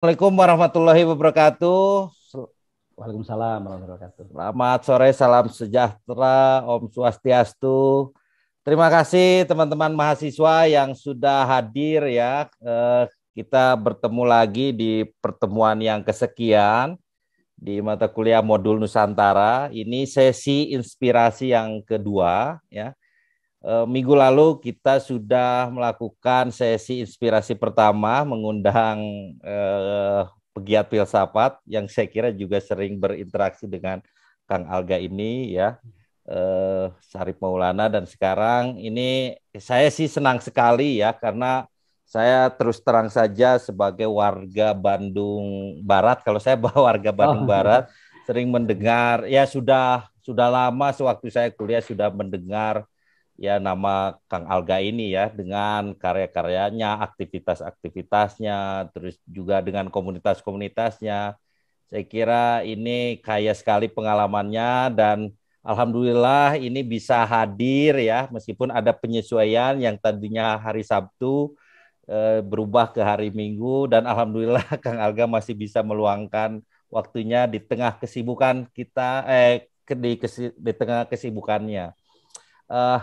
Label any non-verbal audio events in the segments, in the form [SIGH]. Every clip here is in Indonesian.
Assalamualaikum warahmatullahi wabarakatuh. Waalaikumsalam warahmatullahi wabarakatuh. Selamat sore, salam sejahtera, Om Swastiastu. Terima kasih teman-teman mahasiswa yang sudah hadir ya. Eh, kita bertemu lagi di pertemuan yang kesekian di mata kuliah modul Nusantara. Ini sesi inspirasi yang kedua ya. Eh, minggu lalu kita sudah melakukan sesi inspirasi pertama mengundang eh, pegiat filsafat yang saya kira juga sering berinteraksi dengan Kang Alga ini ya eh, Sarip Maulana dan sekarang ini saya sih senang sekali ya karena saya terus terang saja sebagai warga Bandung Barat kalau saya [LAUGHS] bawa warga Bandung oh. Barat sering mendengar ya sudah sudah lama sewaktu saya kuliah sudah mendengar ya nama Kang Alga ini ya dengan karya-karyanya, aktivitas-aktivitasnya, terus juga dengan komunitas-komunitasnya. Saya kira ini kaya sekali pengalamannya dan alhamdulillah ini bisa hadir ya meskipun ada penyesuaian yang tadinya hari Sabtu eh, berubah ke hari Minggu dan alhamdulillah [LAUGHS] Kang Alga masih bisa meluangkan waktunya di tengah kesibukan kita eh di, kesi, di tengah kesibukannya. Uh,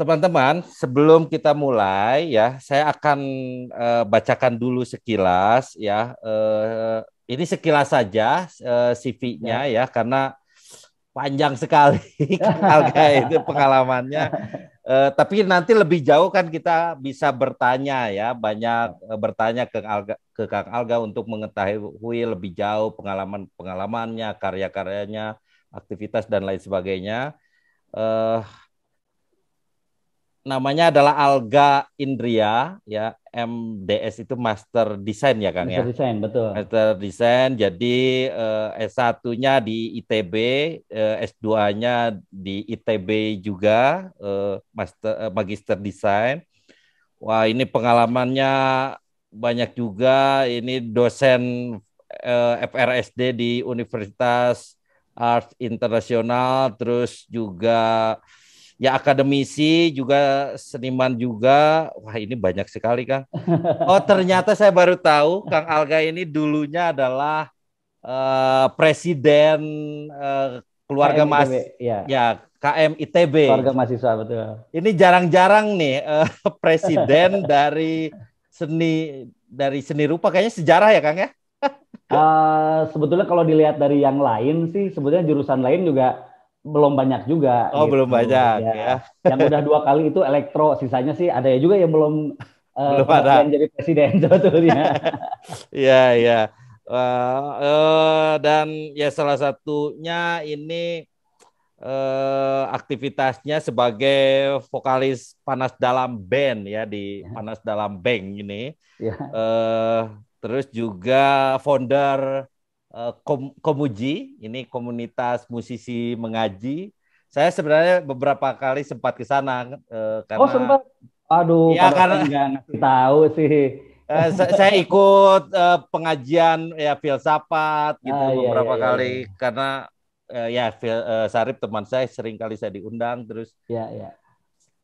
teman-teman, sebelum kita mulai ya, saya akan uh, bacakan dulu sekilas ya. Uh, ini sekilas saja uh, eh, CV-nya ya. ya karena panjang sekali [LAUGHS] Alga itu pengalamannya. Uh, tapi nanti lebih jauh kan kita bisa bertanya ya, banyak uh, bertanya ke Alga, ke Kang Alga untuk mengetahui lebih jauh pengalaman-pengalamannya, karya-karyanya, aktivitas dan lain sebagainya. Uh, namanya adalah Alga Indria ya MDS itu Master Design ya Kang Master ya. Master Design betul. Master Design jadi eh, S1-nya di ITB, eh, S2-nya di ITB juga eh, Master eh, Magister Design. Wah, ini pengalamannya banyak juga ini dosen eh, FRSD di Universitas Art Internasional terus juga ya akademisi juga seniman juga. Wah, ini banyak sekali, Kang. [LAUGHS] Oh, ternyata saya baru tahu Kang Alga ini dulunya adalah uh, presiden uh, keluarga Mas ya. ya KM ITB. Keluarga mahasiswa betul. Ini jarang-jarang nih uh, [LAUGHS] presiden dari seni dari seni rupa kayaknya sejarah ya, Kang ya. uh, [LAUGHS] sebetulnya kalau dilihat dari yang lain sih sebetulnya jurusan lain juga belum banyak juga. Oh, gitu. belum banyak ya. ya. Yang udah dua kali itu elektro, sisanya sih ada juga yang belum eh, belum uh, ada. jadi presiden [LAUGHS] sebetulnya. Iya, iya. Uh, uh, dan ya salah satunya ini uh, aktivitasnya sebagai vokalis Panas Dalam Band ya di ya. Panas Dalam Bank ini. Uh, terus juga founder Eh, kom Komuji, ini komunitas musisi mengaji. Saya sebenarnya beberapa kali sempat ke sana eh, karena Oh, sempat. Aduh, ya, karena enggak ngasih tahu sih. [LAUGHS] Eh, saya, ikut eh, pengajian ya filsafat ah, gitu ah, beberapa iya, iya, kali karena eh, ya fil, eh, Sarip teman saya sering kali saya diundang terus. Iya, iya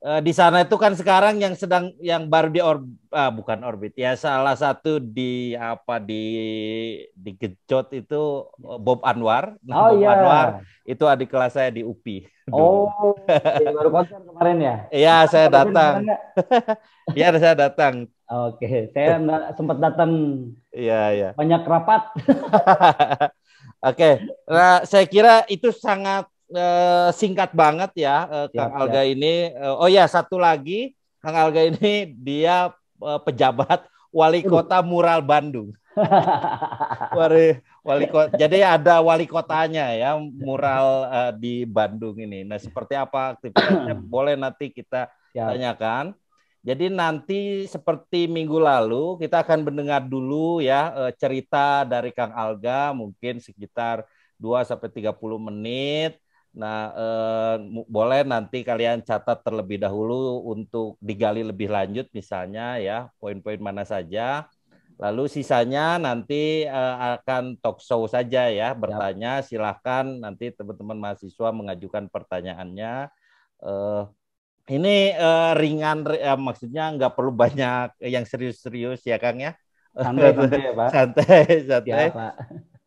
uh, di sana itu kan sekarang yang sedang yang baru di or, uh, ah, bukan orbit ya salah satu di apa di di gejot itu ya. eh, Bob Anwar. Nah, [LAUGHS] oh Bob iya. Anwar itu adik kelas saya di UPI. [LAUGHS] Oh, ya, baru konser kemarin ya? Iya, saya datang. [LAUGHS] Iya, saya datang. Oke, saya sempat datang. Iya, iya. Banyak rapat. Oke, nah saya kira itu sangat Eh, singkat banget ya eh, ya, Kang ya, Alga ya. ini. Eh, oh ya satu lagi Kang Alga ini dia eh, pejabat wali kota mural Bandung. [LAUGHS] wali wali kota. Jadi ada wali kotanya ya mural eh, di Bandung ini. Nah seperti apa aktivitasnya? [CLEARS THROAT] Boleh nanti kita ya. tanyakan. Jadi nanti seperti minggu lalu kita akan mendengar dulu ya eh, cerita dari Kang Alga mungkin sekitar 2 sampai 30 menit Nah, eh, boleh nanti kalian catat terlebih dahulu untuk digali lebih lanjut misalnya ya poin-poin mana saja. Lalu sisanya nanti eh, akan talk show saja ya, bertanya Silahkan nanti teman-teman mahasiswa mengajukan pertanyaannya. Eh, ini eh, ringan eh, maksudnya nggak perlu banyak yang serius-serius ya Kang ya. Santai, santai ya Pak. [LAUGHS] Santai, santai. Ya, Pak.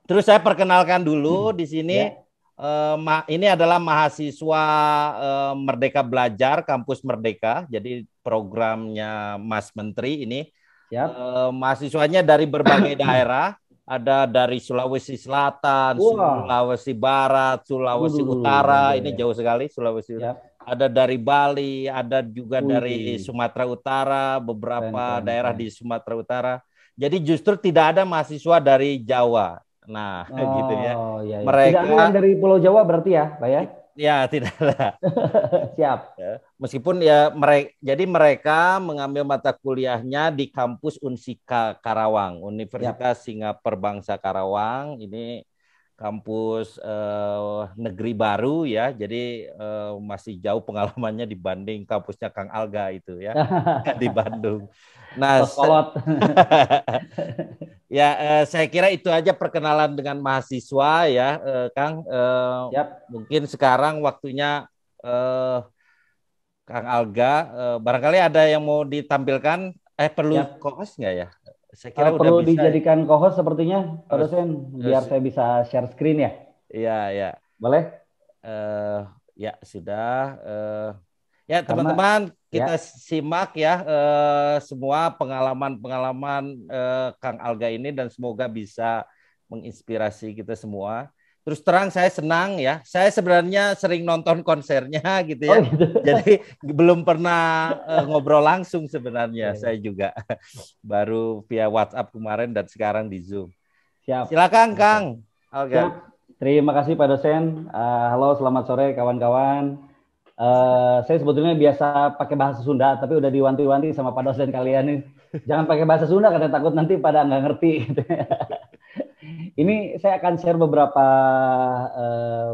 Terus saya perkenalkan dulu hmm. di sini. Ya Eh, ini adalah mahasiswa eh, Merdeka Belajar kampus Merdeka. Jadi programnya Mas Menteri ini Uh, mahasiswanya dari berbagai [COUGHS] daerah. Ada dari Sulawesi Selatan, wow. Sulawesi Barat, Sulawesi Udah, Utara. ya. ini jauh sekali Sulawesi. Siap. Ada dari Bali, ada juga dari Sumatera Utara, beberapa daerah di Sumatera Utara. Jadi justru tidak ada mahasiswa dari Jawa Nah, [LAUGHS] oh, gitu ya. Iya, iya. Mereka tidak aman dari Pulau Jawa berarti ya, Pak ya? Ya, tidaklah. [LAUGHS] Siap. Ya. Meskipun ya mereka jadi mereka mengambil mata kuliahnya di kampus Unsika Karawang, Universitas Singapura Bangsa Karawang. Ini kampus eh, negeri baru ya, jadi eh, masih jauh pengalamannya dibanding kampusnya Kang Alga itu ya [LAUGHS] di Bandung. Nah, Kolot. [LAUGHS] ya eh, saya kira itu aja perkenalan dengan mahasiswa ya, eh, Kang. Eh, yep. Mungkin sekarang waktunya eh, Kang Alga, eh, barangkali ada yang mau ditampilkan. Eh perlu yep. kokos nggak ya? Saya kira uh, perlu bisa. dijadikan co-host sepertinya, Pak dosen, biar saya bisa share screen ya. Iya, iya. Boleh? Uh, ya, sudah. Uh, ya, teman-teman, kita ya. simak ya uh, semua pengalaman-pengalaman uh, Kang Alga ini dan semoga bisa menginspirasi kita semua terus terang saya senang ya. Saya sebenarnya sering nonton konsernya [LAUGHS] gitu ya. Oh, gitu. Jadi belum pernah uh, ngobrol langsung sebenarnya yeah. Iya. saya juga. [LAUGHS] Baru via WhatsApp kemarin dan sekarang di Zoom. Siap. Silakan Kang. Oke. Okay. Terima kasih Pak dosen. Uh, halo, selamat sore kawan-kawan. Uh, saya sebetulnya biasa pakai bahasa Sunda, tapi udah diwanti-wanti sama Pak dosen kalian nih. Jangan pakai bahasa Sunda karena takut nanti pada nggak ngerti. [LAUGHS] Ini saya akan share beberapa uh,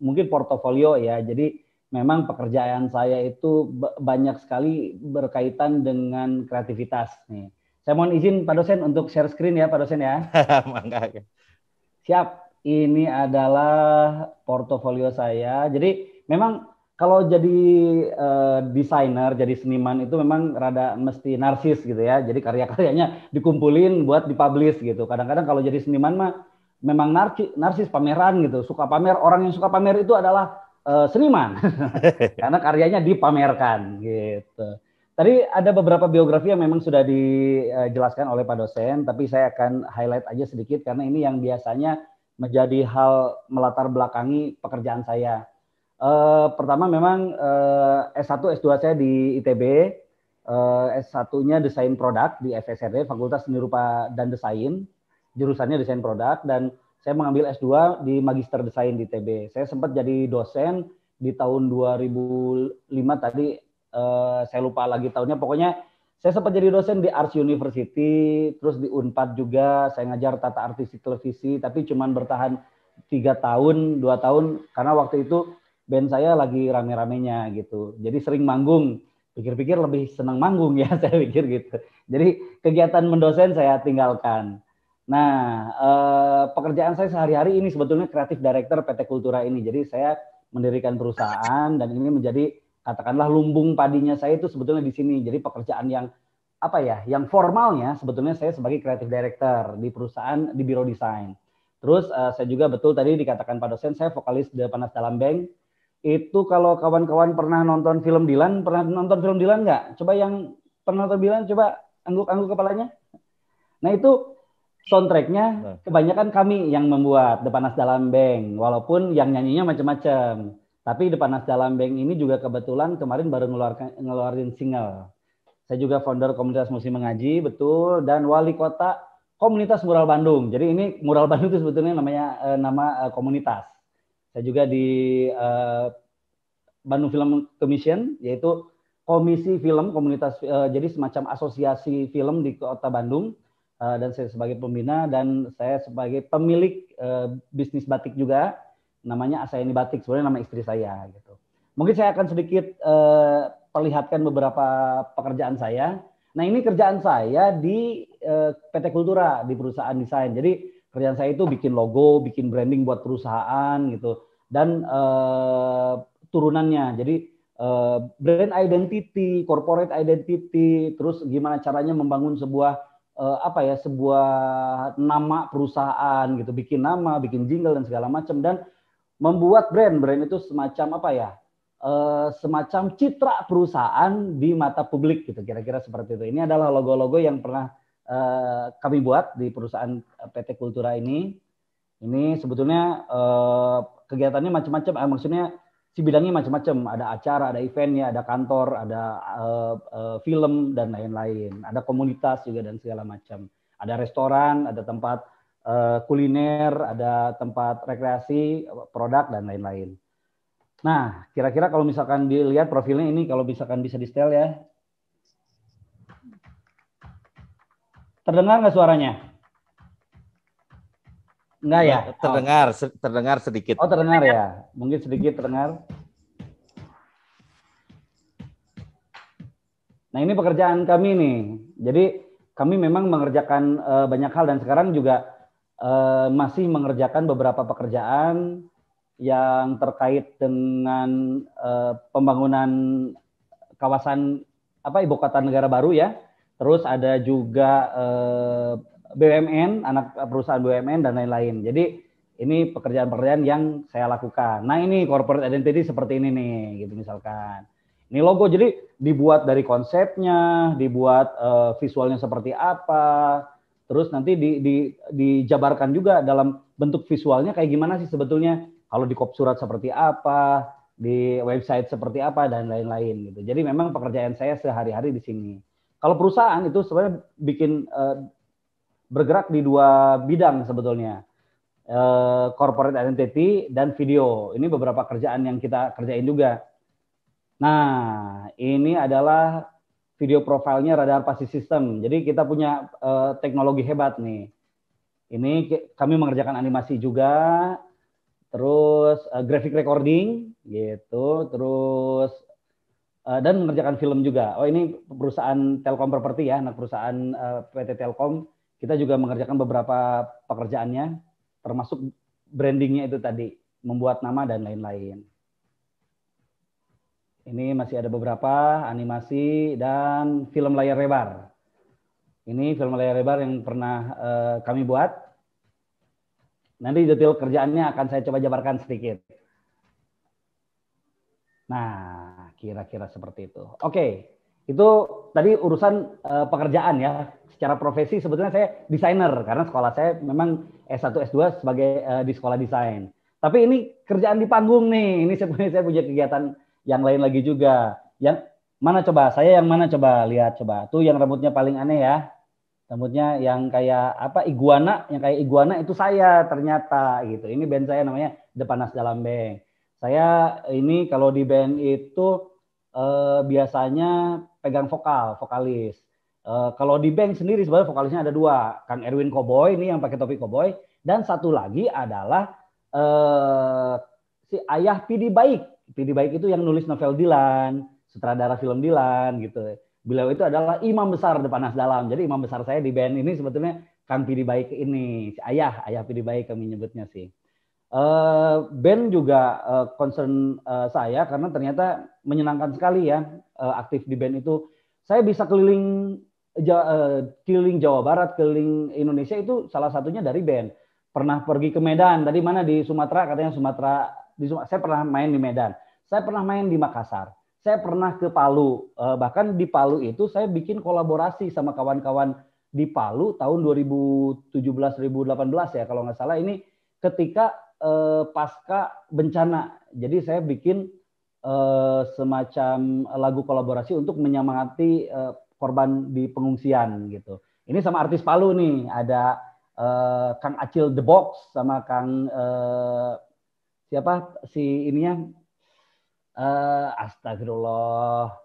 mungkin portofolio ya. Jadi memang pekerjaan saya itu banyak sekali berkaitan dengan kreativitas nih. Saya mohon izin Pak dosen untuk share screen ya Pak dosen ya. [LAUGHS] ya. Siap. Ini adalah portofolio saya. Jadi memang kalau jadi uh, desainer, jadi seniman itu memang rada mesti narsis gitu ya. Jadi karya-karyanya dikumpulin buat dipublish gitu. Kadang-kadang kalau jadi seniman mah memang narsis, narsis pameran gitu. Suka pamer, orang yang suka pamer itu adalah uh, seniman. [LAUGHS] Karena karyanya dipamerkan gitu. Tadi ada beberapa biografi yang memang sudah dijelaskan eh, oleh Pak dosen, tapi saya akan highlight aja sedikit karena ini yang biasanya menjadi hal melatar belakangi pekerjaan saya Uh, pertama memang uh, S1 S2 saya di ITB, uh, eh, S1-nya desain produk di FSRD Fakultas Seni Rupa dan Desain, jurusannya desain produk dan saya mengambil S2 di Magister Desain di ITB. Saya sempat jadi dosen di tahun 2005 tadi uh, saya lupa lagi tahunnya pokoknya saya sempat jadi dosen di Arts University, terus di Unpad juga. Saya ngajar tata artistik televisi, tapi cuman bertahan tiga tahun, dua tahun, karena waktu itu band saya lagi rame-ramenya gitu. Jadi sering manggung. Pikir-pikir lebih senang manggung ya [LAUGHS] saya pikir gitu. Jadi kegiatan mendosen saya tinggalkan. Nah, eh, pekerjaan saya sehari-hari ini sebetulnya kreatif director PT Kultura ini. Jadi saya mendirikan perusahaan dan ini menjadi katakanlah lumbung padinya saya itu sebetulnya di sini. Jadi pekerjaan yang apa ya, yang formalnya sebetulnya saya sebagai kreatif director di perusahaan di biro desain. Terus uh, saya juga betul tadi dikatakan Pak dosen, saya vokalis The Panas Dalam Bank. Itu kalau kawan-kawan pernah nonton film Dilan, pernah nonton film Dilan nggak? Coba yang pernah nonton Dilan, coba angguk-angguk kepalanya. Nah itu soundtracknya nah. kebanyakan kami yang membuat Panas Dalam Bank, walaupun yang nyanyinya macam-macam. Tapi Panas Dalam Bank ini juga kebetulan kemarin baru ngeluarkan, ngeluarin single. Saya juga founder komunitas musim mengaji, betul, dan wali kota komunitas mural Bandung. Jadi ini mural Bandung itu sebetulnya namanya eh, nama eh, komunitas saya juga di uh, Bandung Film Commission yaitu komisi film komunitas uh, jadi semacam asosiasi film di Kota Bandung uh, dan saya sebagai pembina dan saya sebagai pemilik uh, bisnis batik juga namanya Asaini Batik sebenarnya nama istri saya gitu. Mungkin saya akan sedikit uh, perlihatkan beberapa pekerjaan saya. Nah, ini kerjaan saya di uh, PT Kultura di perusahaan desain. Jadi kerjaan saya itu bikin logo, bikin branding buat perusahaan gitu dan uh, turunannya. Jadi uh, brand identity, corporate identity, terus gimana caranya membangun sebuah uh, apa ya, sebuah nama perusahaan gitu, bikin nama, bikin jingle dan segala macam dan membuat brand. Brand itu semacam apa ya? semacam citra perusahaan di mata publik gitu kira-kira seperti itu. Ini adalah logo-logo yang pernah Eh, kami buat di perusahaan eh, PT Kultura ini. Ini sebetulnya eh, kegiatannya macam-macam, maksudnya si bidangnya macam-macam. Ada acara, ada eventnya, ada kantor, ada film dan lain-lain. Ada komunitas juga dan segala macam. Ada restoran, ada tempat kuliner, ada tempat rekreasi, produk dan lain-lain. Nah, kira-kira kalau misalkan dilihat profilnya ini, kalau misalkan bisa di ya, Terdengar nggak suaranya? Enggak ya? Terdengar, oh. terdengar sedikit. Oh, terdengar ya. Mungkin sedikit terdengar. Nah, ini pekerjaan kami nih. Jadi, kami memang mengerjakan uh, banyak hal dan sekarang juga uh, masih mengerjakan beberapa pekerjaan yang terkait dengan uh, pembangunan kawasan apa ibu kota negara baru ya terus ada juga eh, BUMN, anak perusahaan BUMN dan lain-lain. Jadi ini pekerjaan-pekerjaan yang saya lakukan. Nah ini corporate identity seperti ini nih, gitu misalkan. Ini logo jadi dibuat dari konsepnya, dibuat eh, visualnya seperti apa, terus nanti di, di, dijabarkan juga dalam bentuk visualnya kayak gimana sih sebetulnya kalau di kop surat seperti apa, di website seperti apa dan lain-lain gitu. Jadi memang pekerjaan saya sehari-hari di sini. Kalau perusahaan itu sebenarnya bikin uh, bergerak di dua bidang sebetulnya. Uh, corporate identity dan video. Ini beberapa kerjaan yang kita kerjain juga. Nah, ini adalah video profilnya radar pasti System. Jadi kita punya uh, teknologi hebat nih. Ini kami mengerjakan animasi juga, terus uh, graphic recording gitu, terus Eh, dan mengerjakan film juga. Oh ini perusahaan Telkom Property ya, anak perusahaan eh, PT Telkom. Kita juga mengerjakan beberapa pekerjaannya, termasuk brandingnya itu tadi, membuat nama dan lain-lain. Ini masih ada beberapa animasi dan film layar lebar. Ini film layar lebar yang pernah eh, kami buat. Nanti detail kerjaannya akan saya coba jabarkan sedikit. Nah, kira-kira seperti itu. Oke, okay. itu tadi urusan uh, pekerjaan ya. Secara profesi sebetulnya saya desainer karena sekolah saya memang S1 S2 sebagai uh, di sekolah desain. Tapi ini kerjaan di panggung nih. Ini sebenarnya saya punya kegiatan yang lain lagi juga. Yang mana coba? Saya yang mana coba? Lihat coba. Tuh yang rambutnya paling aneh ya. Rambutnya yang kayak apa? Iguana, yang kayak iguana itu saya ternyata gitu. Ini band saya namanya The Panas Dalam Bank. Saya ini kalau di band itu eh, biasanya pegang vokal, vokalis. Eh, kalau di band sendiri sebenarnya vokalisnya ada dua, Kang Erwin Koboy ini yang pakai topi koboy dan satu lagi adalah eh, si ayah Pidi Baik. Pidi Baik itu yang nulis novel Dilan, sutradara film Dilan gitu. Beliau itu adalah imam besar depan Nasdalam. Jadi imam besar saya di band ini sebetulnya Kang Pidi Baik ini, si ayah, ayah Pidi Baik kami nyebutnya sih. Eh, band juga eh, concern eh, saya karena ternyata menyenangkan sekali ya aktif di band itu. Saya bisa keliling keliling Jawa Barat, keliling Indonesia itu salah satunya dari band. Pernah pergi ke Medan, tadi mana di Sumatera katanya Sumatera di Sumatera. Saya pernah main di Medan. Saya pernah main di Makassar. Saya pernah ke Palu. bahkan di Palu itu saya bikin kolaborasi sama kawan-kawan di Palu tahun 2017 2018 ya kalau nggak salah ini ketika eh, pasca bencana. Jadi saya bikin eh, semacam lagu kolaborasi untuk menyemangati eh, korban di pengungsian gitu. Ini sama artis Palu nih, ada eh, Kang Acil The Box sama Kang eh, siapa si ininya? Eh, astagfirullah.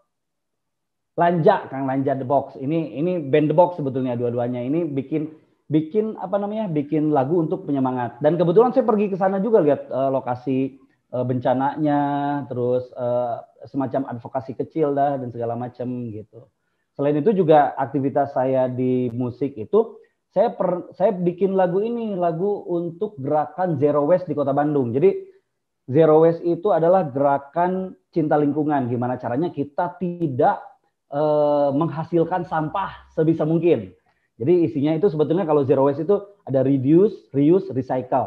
Lanja, Kang Lanja The Box. Ini ini band The Box sebetulnya dua-duanya. Ini bikin bikin apa namanya bikin lagu untuk penyemangat dan kebetulan saya pergi ke sana juga lihat uh, lokasi uh, bencananya terus uh, semacam advokasi kecil dah dan segala macam gitu selain itu juga aktivitas saya di musik itu saya per, saya bikin lagu ini lagu untuk gerakan zero waste di kota Bandung jadi zero waste itu adalah gerakan cinta lingkungan gimana caranya kita tidak uh, menghasilkan sampah sebisa mungkin jadi isinya itu sebetulnya kalau zero waste itu ada reduce, reuse, recycle.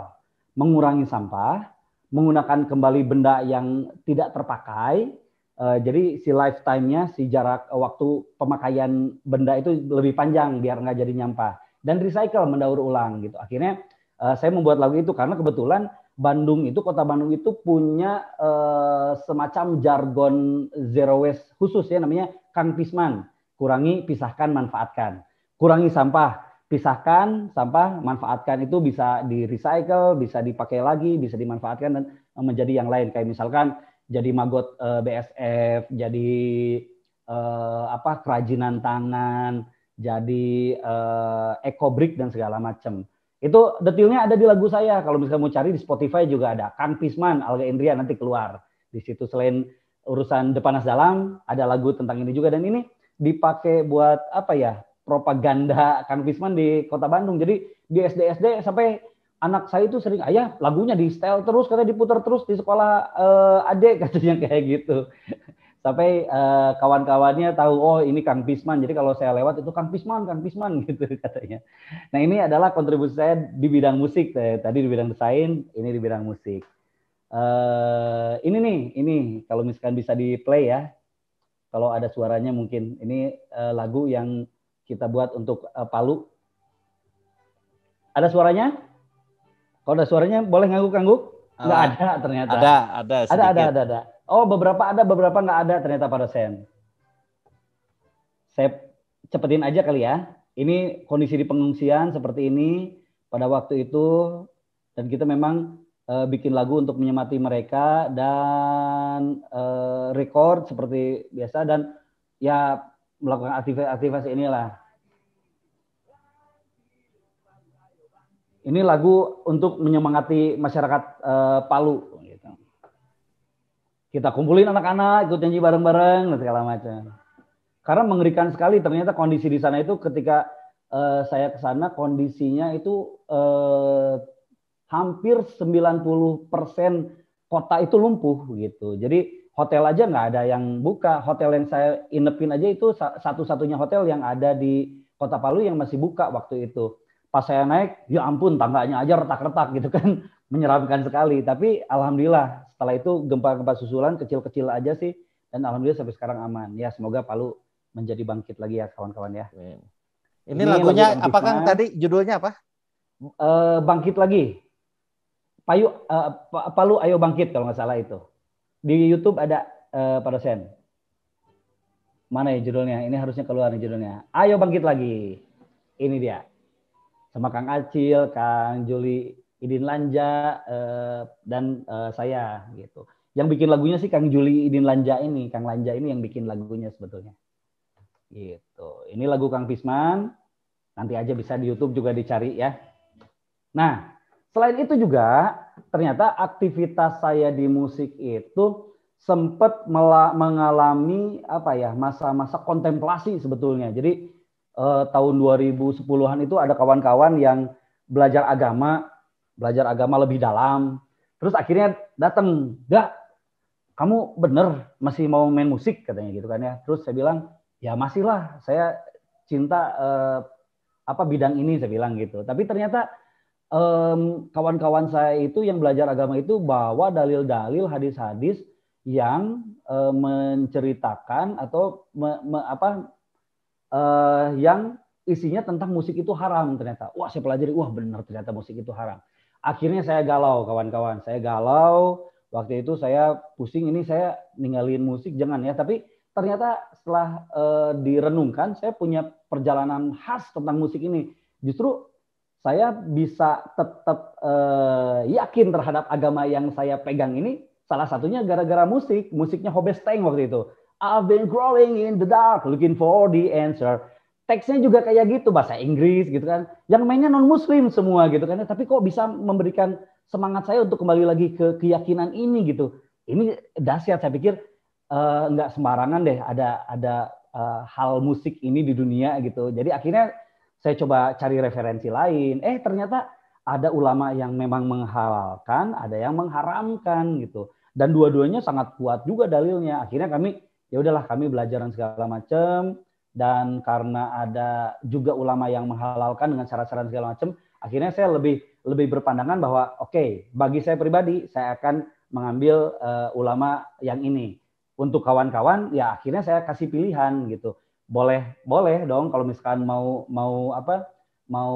Mengurangi sampah, menggunakan kembali benda yang tidak terpakai. Uh, jadi si lifetime-nya, si jarak eh, waktu pemakaian benda itu lebih panjang biar nggak jadi nyampah. Dan recycle, mendaur ulang gitu. Akhirnya uh, saya membuat lagu itu karena kebetulan Bandung itu, kota Bandung itu punya uh, semacam jargon zero waste khusus ya namanya Kang Pisman. Kurangi, pisahkan, manfaatkan kurangi sampah, pisahkan sampah, manfaatkan itu bisa di recycle, bisa dipakai lagi, bisa dimanfaatkan dan menjadi yang lain. Kayak misalkan jadi magot eh, BSF, jadi eh, apa kerajinan tangan, jadi eh, eco brick dan segala macam. Itu detailnya ada di lagu saya. Kalau misalnya mau cari di Spotify juga ada. Kan Pisman, Alga Indria nanti keluar. Di situ selain urusan Depanas Dalam, ada lagu tentang ini juga. Dan ini dipakai buat apa ya propaganda Kang Fisman di Kota Bandung. Jadi di SD SD sampai anak saya itu sering ayah lagunya di style terus katanya diputar terus di sekolah uh, eh, adik [LAUGHS] katanya kayak gitu. Sampai uh, kawan-kawannya tahu oh ini Kang Fisman. Jadi kalau saya lewat itu Kang Fisman, Kang Fisman [LAUGHS] gitu katanya. Nah, ini adalah kontribusi saya di bidang musik. Tadi di bidang desain, ini di bidang musik. Uh, ini nih, ini kalau misalkan bisa di play ya. Kalau ada suaranya mungkin ini uh, lagu yang kita buat untuk uh, Palu. Ada suaranya? Kalau ada suaranya boleh ngangguk-ngangguk? Enggak ah, ada ternyata. Ada, ada, ada, ada, ada, ada. Oh, beberapa ada, beberapa nggak ada ternyata pada sen. Saya cepetin aja kali ya. Ini kondisi di pengungsian seperti ini pada waktu itu dan kita memang uh, bikin lagu untuk menyemati mereka dan uh, record seperti biasa dan ya melakukan aktivitas-aktivitas inilah. Ini lagu untuk menyemangati masyarakat uh, Palu. Gitu. Kita kumpulin anak-anak, ikut nyanyi bareng-bareng, dan segala macam. Karena mengerikan sekali ternyata kondisi di sana itu ketika uh, saya ke sana kondisinya itu uh, hampir 90% kota itu lumpuh gitu. Jadi hotel aja nggak ada yang buka. Hotel yang saya inepin aja itu satu-satunya hotel yang ada di Kota Palu yang masih buka waktu itu. Pas saya naik, ya ampun tangganya aja retak-retak gitu kan, [LAUGHS] menyeramkan sekali. Tapi alhamdulillah setelah itu gempa-gempa susulan kecil-kecil aja sih dan alhamdulillah sampai sekarang aman. Ya semoga Palu menjadi bangkit lagi ya kawan-kawan ya. Ini, Ini lagunya apa kan tadi judulnya apa? Uh, bangkit lagi. Payu uh, Palu ayo bangkit kalau nggak salah itu di YouTube ada uh, Pak dosen. Mana ya judulnya? Ini harusnya keluar nih judulnya. Ayo bangkit lagi. Ini dia. Sama Kang Acil, Kang Juli Idin Lanja uh, dan uh, saya gitu. Yang bikin lagunya sih Kang Juli Idin Lanja ini, Kang Lanja ini yang bikin lagunya sebetulnya. Gitu. Ini lagu Kang Pisman. Nanti aja bisa di YouTube juga dicari ya. Nah, Selain itu juga ternyata aktivitas saya di musik itu sempat mengalami apa ya masa-masa kontemplasi sebetulnya. Jadi eh, tahun 2010-an itu ada kawan-kawan yang belajar agama, belajar agama lebih dalam. Terus akhirnya datang, "Dak, kamu bener masih mau main musik?" katanya gitu kan ya. Terus saya bilang, "Ya masih lah, saya cinta eh, apa bidang ini," saya bilang gitu. Tapi ternyata kawan-kawan um, saya itu yang belajar agama itu bahwa dalil-dalil hadis-hadis yang uh, menceritakan atau me, me, apa uh, yang isinya tentang musik itu haram ternyata. Wah, saya pelajari, wah benar ternyata musik itu haram. Akhirnya saya galau kawan-kawan, saya galau. Waktu itu saya pusing ini saya ninggalin musik jangan ya, tapi ternyata setelah uh, direnungkan saya punya perjalanan khas tentang musik ini. Justru saya bisa tetap uh, eh, yakin terhadap agama yang saya pegang ini salah satunya gara-gara musik musiknya Hobes Tank waktu itu I've been growing in the dark looking for the answer teksnya juga kayak gitu bahasa Inggris gitu kan yang mainnya non muslim semua gitu kan tapi kok bisa memberikan semangat saya untuk kembali lagi ke keyakinan ini gitu ini dahsyat saya pikir uh, nggak sembarangan deh ada ada uh, hal musik ini di dunia gitu jadi akhirnya saya coba cari referensi lain. Eh ternyata ada ulama yang memang menghalalkan, ada yang mengharamkan gitu. Dan dua-duanya sangat kuat juga dalilnya. Akhirnya kami ya udahlah kami belajar dan segala macam dan karena ada juga ulama yang menghalalkan dengan syarat-syarat segala macam, akhirnya saya lebih lebih berpandangan bahwa oke, okay, bagi saya pribadi saya akan mengambil uh, ulama yang ini. Untuk kawan-kawan ya akhirnya saya kasih pilihan gitu boleh boleh dong kalau misalkan mau mau apa mau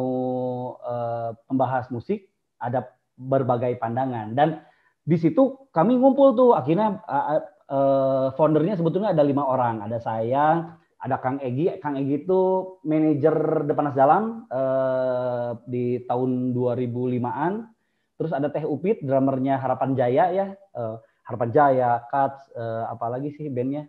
uh, eh, membahas musik ada berbagai pandangan dan di situ kami ngumpul tuh akhirnya uh, uh, foundernya sebetulnya ada lima orang ada saya ada Kang Egi Kang Egi itu manajer Depanas Dalam uh, eh, di tahun 2005an terus ada Teh Upit drummernya Harapan Jaya ya uh, Harapan Jaya Cuts uh, apalagi sih bandnya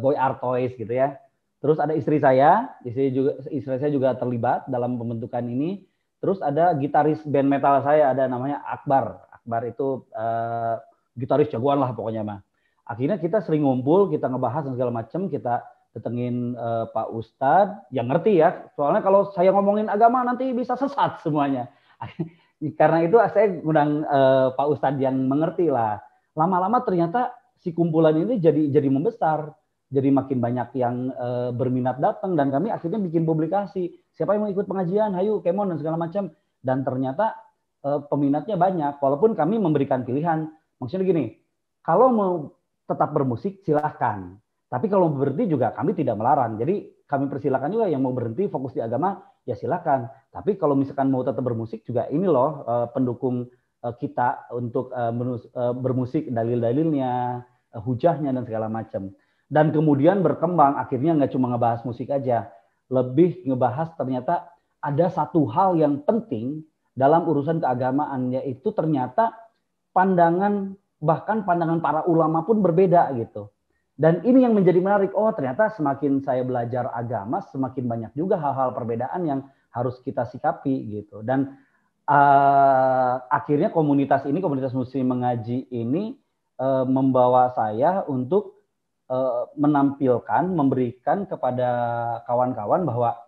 Boy Boy Artois gitu ya Terus ada istri saya, istri juga istri saya juga terlibat dalam pembentukan ini. Terus ada gitaris band metal saya ada namanya Akbar. Akbar itu uh, gitaris jagoan lah pokoknya mah. Akhirnya kita sering ngumpul, kita ngebahas dan segala macam, kita datengin uh, Pak Ustadz yang ngerti ya. Soalnya kalau saya ngomongin agama nanti bisa sesat semuanya. [LAUGHS] Karena itu saya ngundang uh, Pak Ustadz yang mengerti lah. Lama-lama ternyata si kumpulan ini jadi jadi membesar jadi makin banyak yang e, berminat datang dan kami akhirnya bikin publikasi siapa yang mau ikut pengajian hayu kemon dan segala macam dan ternyata e, peminatnya banyak walaupun kami memberikan pilihan maksudnya gini kalau mau tetap bermusik silahkan tapi kalau mau berhenti juga kami tidak melarang jadi kami persilakan juga yang mau berhenti fokus di agama ya silakan tapi kalau misalkan mau tetap bermusik juga ini loh e, pendukung e, kita untuk e, menus, e, bermusik dalil-dalilnya hujahnya dan segala macam dan kemudian berkembang akhirnya nggak cuma ngebahas musik aja lebih ngebahas ternyata ada satu hal yang penting dalam urusan keagamaan yaitu ternyata pandangan bahkan pandangan para ulama pun berbeda gitu dan ini yang menjadi menarik oh ternyata semakin saya belajar agama semakin banyak juga hal-hal perbedaan yang harus kita sikapi gitu dan uh, akhirnya komunitas ini komunitas muslim mengaji ini uh, membawa saya untuk Eh, menampilkan, memberikan kepada kawan-kawan bahwa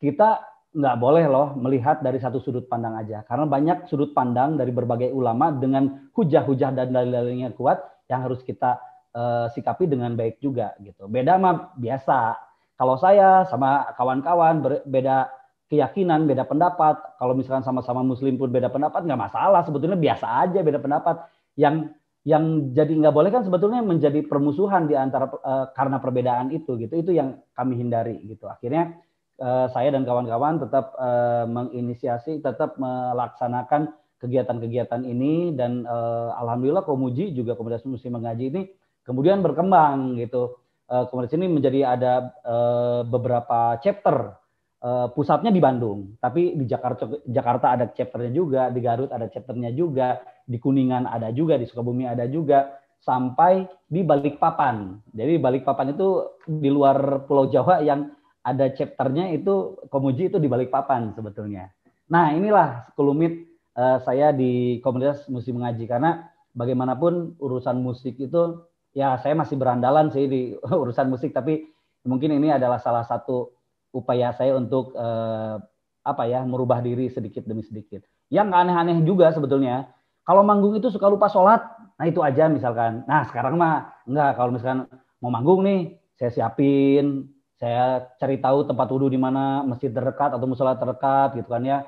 kita nggak boleh loh melihat dari satu sudut pandang aja. Karena banyak sudut pandang dari berbagai ulama dengan hujah-hujah dan dalil-dalilnya kuat yang harus kita uh, sikapi dengan baik juga gitu. Beda mah biasa. Kalau saya sama kawan-kawan beda keyakinan, beda pendapat. Kalau misalkan sama-sama muslim pun beda pendapat nggak masalah. Sebetulnya biasa aja beda pendapat. Yang yang jadi nggak boleh kan sebetulnya menjadi permusuhan di antara uh, karena perbedaan itu gitu itu yang kami hindari gitu akhirnya uh, saya dan kawan-kawan tetap uh, menginisiasi tetap melaksanakan kegiatan-kegiatan ini dan uh, alhamdulillah Komuji juga komunitas muslim mengaji ini kemudian berkembang gitu uh, komunitas ini menjadi ada uh, beberapa chapter uh, pusatnya di Bandung tapi di Jakarta Jakarta ada chapternya juga di Garut ada chapternya juga di Kuningan ada juga, di Sukabumi ada juga, sampai di Balikpapan. Jadi Balikpapan itu di luar Pulau Jawa yang ada chapternya itu Komuji itu di Balikpapan sebetulnya. Nah inilah kulumit uh, eh, saya di komunitas musik mengaji karena bagaimanapun urusan musik itu ya saya masih berandalan sih di [LAUGHS] urusan musik tapi mungkin ini adalah salah satu upaya saya untuk uh, apa ya merubah diri sedikit demi sedikit. Yang aneh-aneh juga sebetulnya kalau manggung itu suka lupa sholat, nah itu aja misalkan. Nah sekarang mah enggak, kalau misalkan mau manggung nih, saya siapin, saya cari tahu tempat wudhu di mana, masjid terdekat atau musola terdekat gitu kan ya.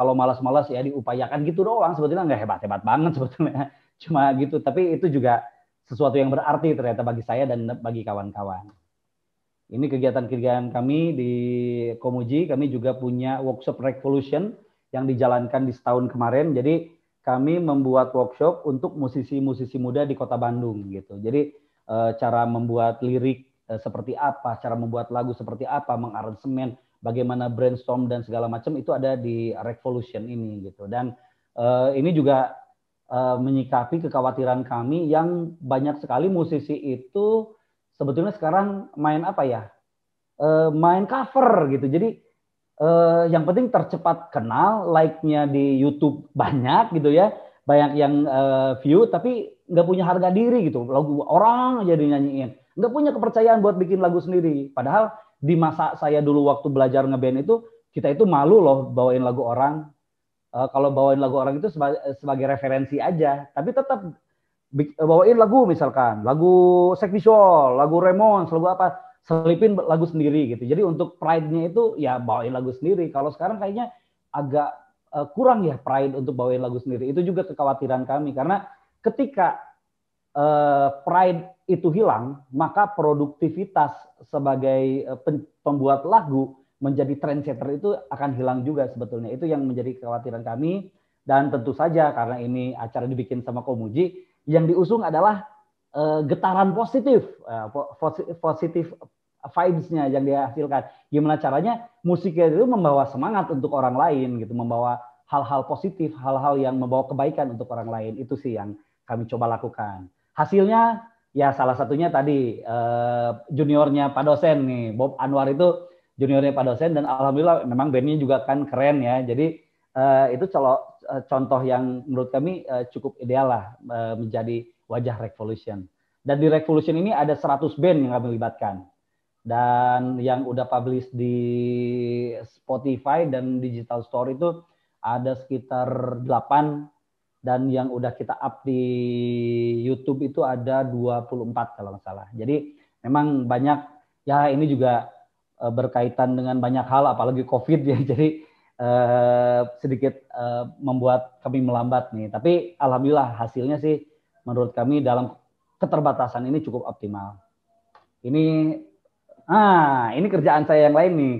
Kalau malas-malas ya diupayakan gitu doang, sebetulnya nggak hebat-hebat banget [LAUGHS] sebetulnya. Cuma gitu, tapi itu juga sesuatu yang berarti ternyata bagi saya dan bagi kawan-kawan. Ini kegiatan-kegiatan kami di Komuji, kami juga punya workshop Revolution yang dijalankan di setahun kemarin. Jadi kami membuat workshop untuk musisi-musisi muda di Kota Bandung gitu. Jadi eh, cara membuat lirik eh, seperti apa, cara membuat lagu seperti apa, mengaransemen, bagaimana brainstorm dan segala macam itu ada di Revolution ini gitu. Dan eh, ini juga menyikapi kekhawatiran kami yang banyak sekali musisi itu sebetulnya sekarang main apa ya? main cover gitu. Jadi Uh, yang penting tercepat kenal, like-nya di YouTube banyak gitu ya, banyak yang uh, view, tapi nggak punya harga diri gitu, lagu orang jadi nyanyiin, nggak punya kepercayaan buat bikin lagu sendiri. Padahal di masa saya dulu waktu belajar ngeband itu kita itu malu loh bawain lagu orang. Uh, kalau bawain lagu orang itu seba sebagai referensi aja, tapi tetap bawain lagu misalkan, lagu Visual, lagu Remon, lagu apa, selipin lagu sendiri gitu. Jadi untuk pride-nya itu ya bawain lagu sendiri. Kalau sekarang kayaknya agak uh, kurang ya pride untuk bawain lagu sendiri. Itu juga kekhawatiran kami karena ketika uh, pride itu hilang, maka produktivitas sebagai uh, pembuat lagu menjadi trendsetter itu akan hilang juga sebetulnya. Itu yang menjadi kekhawatiran kami dan tentu saja karena ini acara dibikin sama Komuji yang diusung adalah uh, getaran positif, uh, positif vibes-nya yang dihasilkan. Gimana caranya musiknya itu membawa semangat untuk orang lain gitu, membawa hal-hal positif, hal-hal yang membawa kebaikan untuk orang lain. Itu sih yang kami coba lakukan. Hasilnya ya salah satunya tadi eh, juniornya Pak dosen nih, Bob Anwar itu juniornya Pak dosen dan alhamdulillah memang bandnya juga kan keren ya. Jadi eh, itu eh, contoh yang menurut kami cukup ideal lah eh, menjadi wajah Revolution. Dan di Revolution ini ada 100 band yang kami libatkan. Dan yang udah publish di Spotify dan Digital Store itu ada sekitar 8 dan yang udah kita up di YouTube itu ada 24 kalau nggak salah. Jadi memang banyak ya ini juga eh, berkaitan dengan banyak hal apalagi Covid ya. [LAUGHS] Jadi eh, sedikit eh, membuat kami melambat nih. Tapi alhamdulillah hasilnya sih menurut kami dalam keterbatasan ini cukup optimal. Ini ah ini kerjaan saya yang lain nih.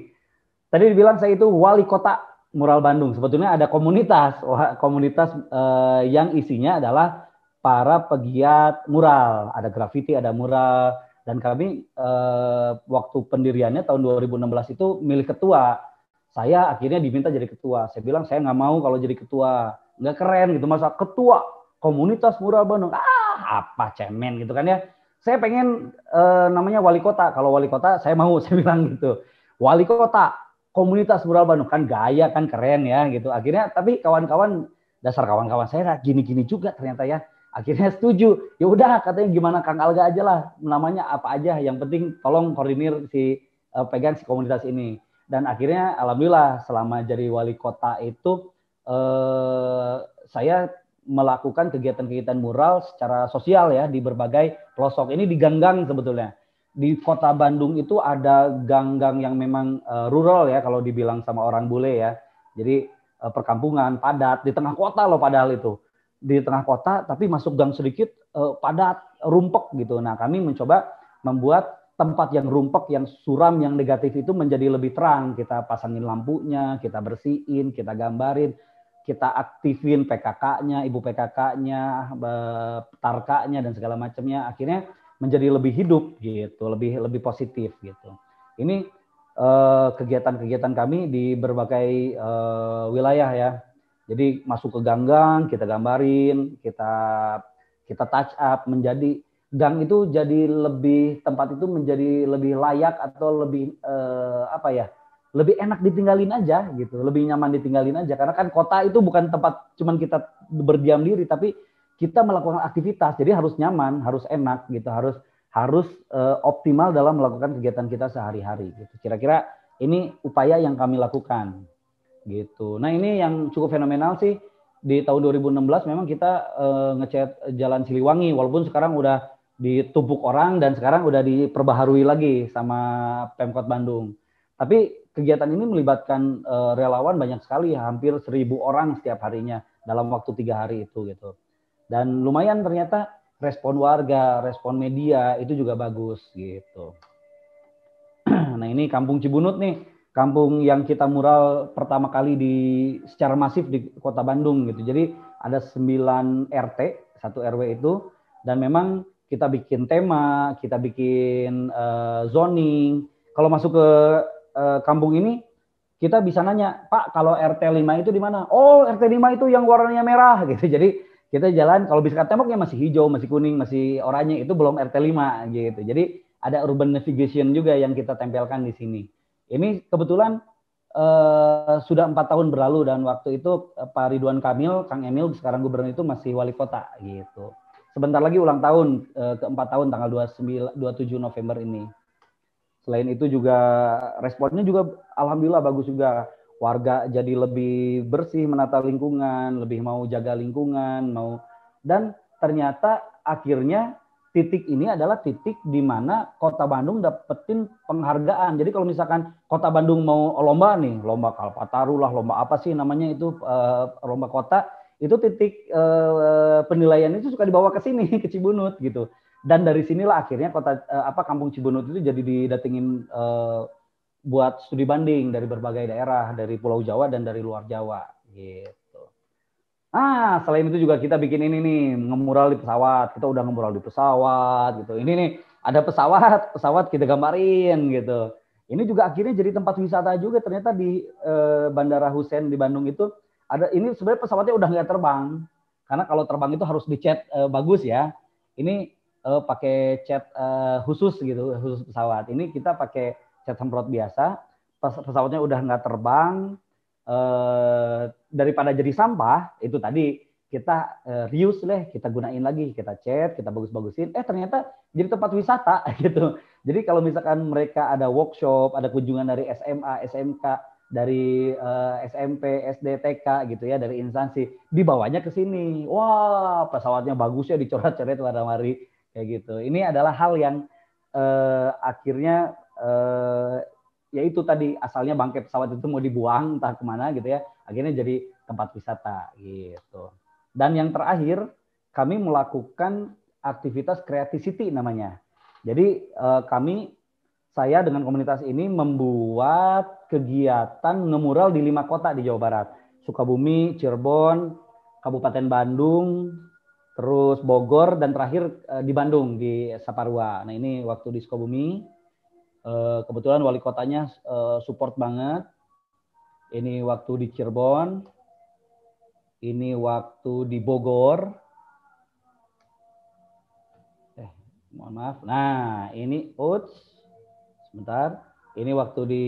Tadi dibilang saya itu wali kota mural Bandung. Sebetulnya ada komunitas komunitas eh, yang isinya adalah para pegiat mural. Ada graffiti, ada mural dan kami eh, waktu pendiriannya tahun 2016 itu milik ketua. Saya akhirnya diminta jadi ketua. Saya bilang saya nggak mau kalau jadi ketua, nggak keren gitu masa ketua komunitas mural Bandung. Ah, apa cemen gitu kan ya. Saya pengen eh, namanya wali kota. Kalau wali kota saya mau [LAUGHS] saya bilang gitu. Wali kota komunitas mural Bandung kan gaya kan keren ya gitu. Akhirnya tapi kawan-kawan dasar kawan-kawan saya gini-gini juga ternyata ya. Akhirnya setuju. Ya udah katanya gimana Kang Alga aja lah namanya apa aja yang penting tolong koordinir si eh, pegang si komunitas ini. Dan akhirnya alhamdulillah selama jadi wali kota itu eh, saya melakukan kegiatan-kegiatan mural secara sosial ya di berbagai pelosok. Ini di gang-gang sebetulnya. Di kota Bandung itu ada gang-gang yang memang eh, rural ya kalau dibilang sama orang bule ya. Jadi eh, perkampungan padat di tengah kota loh padahal itu. Di tengah kota tapi masuk gang sedikit eh, padat, rumpek gitu. Nah, kami mencoba membuat tempat yang rumpek, yang suram, yang negatif itu menjadi lebih terang. Kita pasangin lampunya, kita bersihin, kita gambarin kita aktifin PKK-nya, ibu PKK-nya, tarka-nya dan segala macamnya akhirnya menjadi lebih hidup gitu, lebih lebih positif gitu. Ini eh, kegiatan-kegiatan kami di berbagai eh, wilayah ya. Jadi masuk ke gang-gang, kita gambarin, kita kita touch up menjadi gang itu jadi lebih tempat itu menjadi lebih layak atau lebih eh, apa ya? lebih enak ditinggalin aja gitu, lebih nyaman ditinggalin aja karena kan kota itu bukan tempat cuman kita berdiam diri tapi kita melakukan aktivitas. Jadi harus nyaman, harus enak gitu, harus harus uh, optimal dalam melakukan kegiatan kita sehari-hari gitu. Kira-kira ini upaya yang kami lakukan gitu. Nah, ini yang cukup fenomenal sih di tahun 2016 memang kita uh, ngecat jalan Siliwangi walaupun sekarang udah ditumpuk orang dan sekarang udah diperbaharui lagi sama Pemkot Bandung. Tapi kegiatan ini melibatkan uh, relawan banyak sekali, hampir seribu orang setiap harinya dalam waktu tiga hari itu gitu. Dan lumayan ternyata respon warga, respon media itu juga bagus gitu. [CLEARS THROAT] nah ini kampung Cibunut nih, kampung yang kita mural pertama kali di secara masif di kota Bandung gitu. Jadi ada 9 RT, satu RW itu, dan memang kita bikin tema, kita bikin uh, zoning. Kalau masuk ke eh, kampung ini kita bisa nanya, Pak, kalau RT 5 itu di mana? Oh, RT 5 itu yang warnanya merah [LAUGHS] gitu. Jadi kita jalan kalau bisikan temboknya masih hijau, masih kuning, masih oranye itu belum RT 5 gitu. Jadi ada urban navigation juga yang kita tempelkan di sini. Ini kebetulan eh, sudah empat tahun berlalu dan waktu itu eh, Pak Ridwan Kamil, Kang Emil sekarang gubernur itu masih wali kota gitu. Sebentar lagi ulang tahun eh, ke tahun tanggal 29, 27 November ini selain itu juga responnya juga alhamdulillah bagus juga warga jadi lebih bersih menata lingkungan lebih mau jaga lingkungan mau dan ternyata akhirnya titik ini adalah titik di mana Kota Bandung dapetin penghargaan. Jadi kalau misalkan Kota Bandung mau lomba nih, lomba Kalpataru lah, lomba apa sih namanya itu uh, lomba kota, itu titik uh, penilaian itu suka dibawa ke sini [LAUGHS] ke Cibunut gitu dan dari sinilah akhirnya kota uh, apa kampung Cibunut itu jadi didatengin uh, buat studi banding dari berbagai daerah dari Pulau Jawa dan dari luar Jawa gitu. Ah, selain itu juga kita bikin ini nih, ngemural di pesawat. Kita udah ngemural di pesawat gitu. Ini nih ada pesawat, pesawat kita gambarin gitu. Ini juga akhirnya jadi tempat wisata juga ternyata di eh, Bandara Husein di Bandung itu ada ini sebenarnya pesawatnya udah nggak terbang karena kalau terbang itu harus dicat eh, bagus ya. Ini uh, pakai cat uh, khusus gitu, khusus pesawat. Ini kita pakai cat semprot biasa, pesawatnya udah nggak terbang. Uh, daripada jadi sampah, itu tadi kita uh, reuse lah, kita gunain lagi, kita cat, kita bagus-bagusin. Eh ternyata jadi tempat wisata [LAUGHS] gitu. Jadi kalau misalkan mereka ada workshop, ada kunjungan dari SMA, SMK, dari uh, SMP, SD, TK gitu ya, dari instansi, dibawanya ke sini. Wah, pesawatnya bagus ya dicoret-coret warna-warni kayak gitu. Ini adalah hal yang eh, akhirnya eh, ya itu tadi asalnya bangkai pesawat itu mau dibuang entah kemana gitu ya, akhirnya jadi tempat wisata gitu. Dan yang terakhir kami melakukan aktivitas Creativity namanya. Jadi eh, kami saya dengan komunitas ini membuat kegiatan ngemural di lima kota di Jawa Barat. Sukabumi, Cirebon, Kabupaten Bandung, terus Bogor dan terakhir uh, di Bandung di Saparua. Nah ini waktu di Sukabumi uh, kebetulan wali kotanya uh, support banget. Ini waktu di Cirebon, ini waktu di Bogor. Eh mohon maaf. Nah ini Uts sebentar. Ini waktu di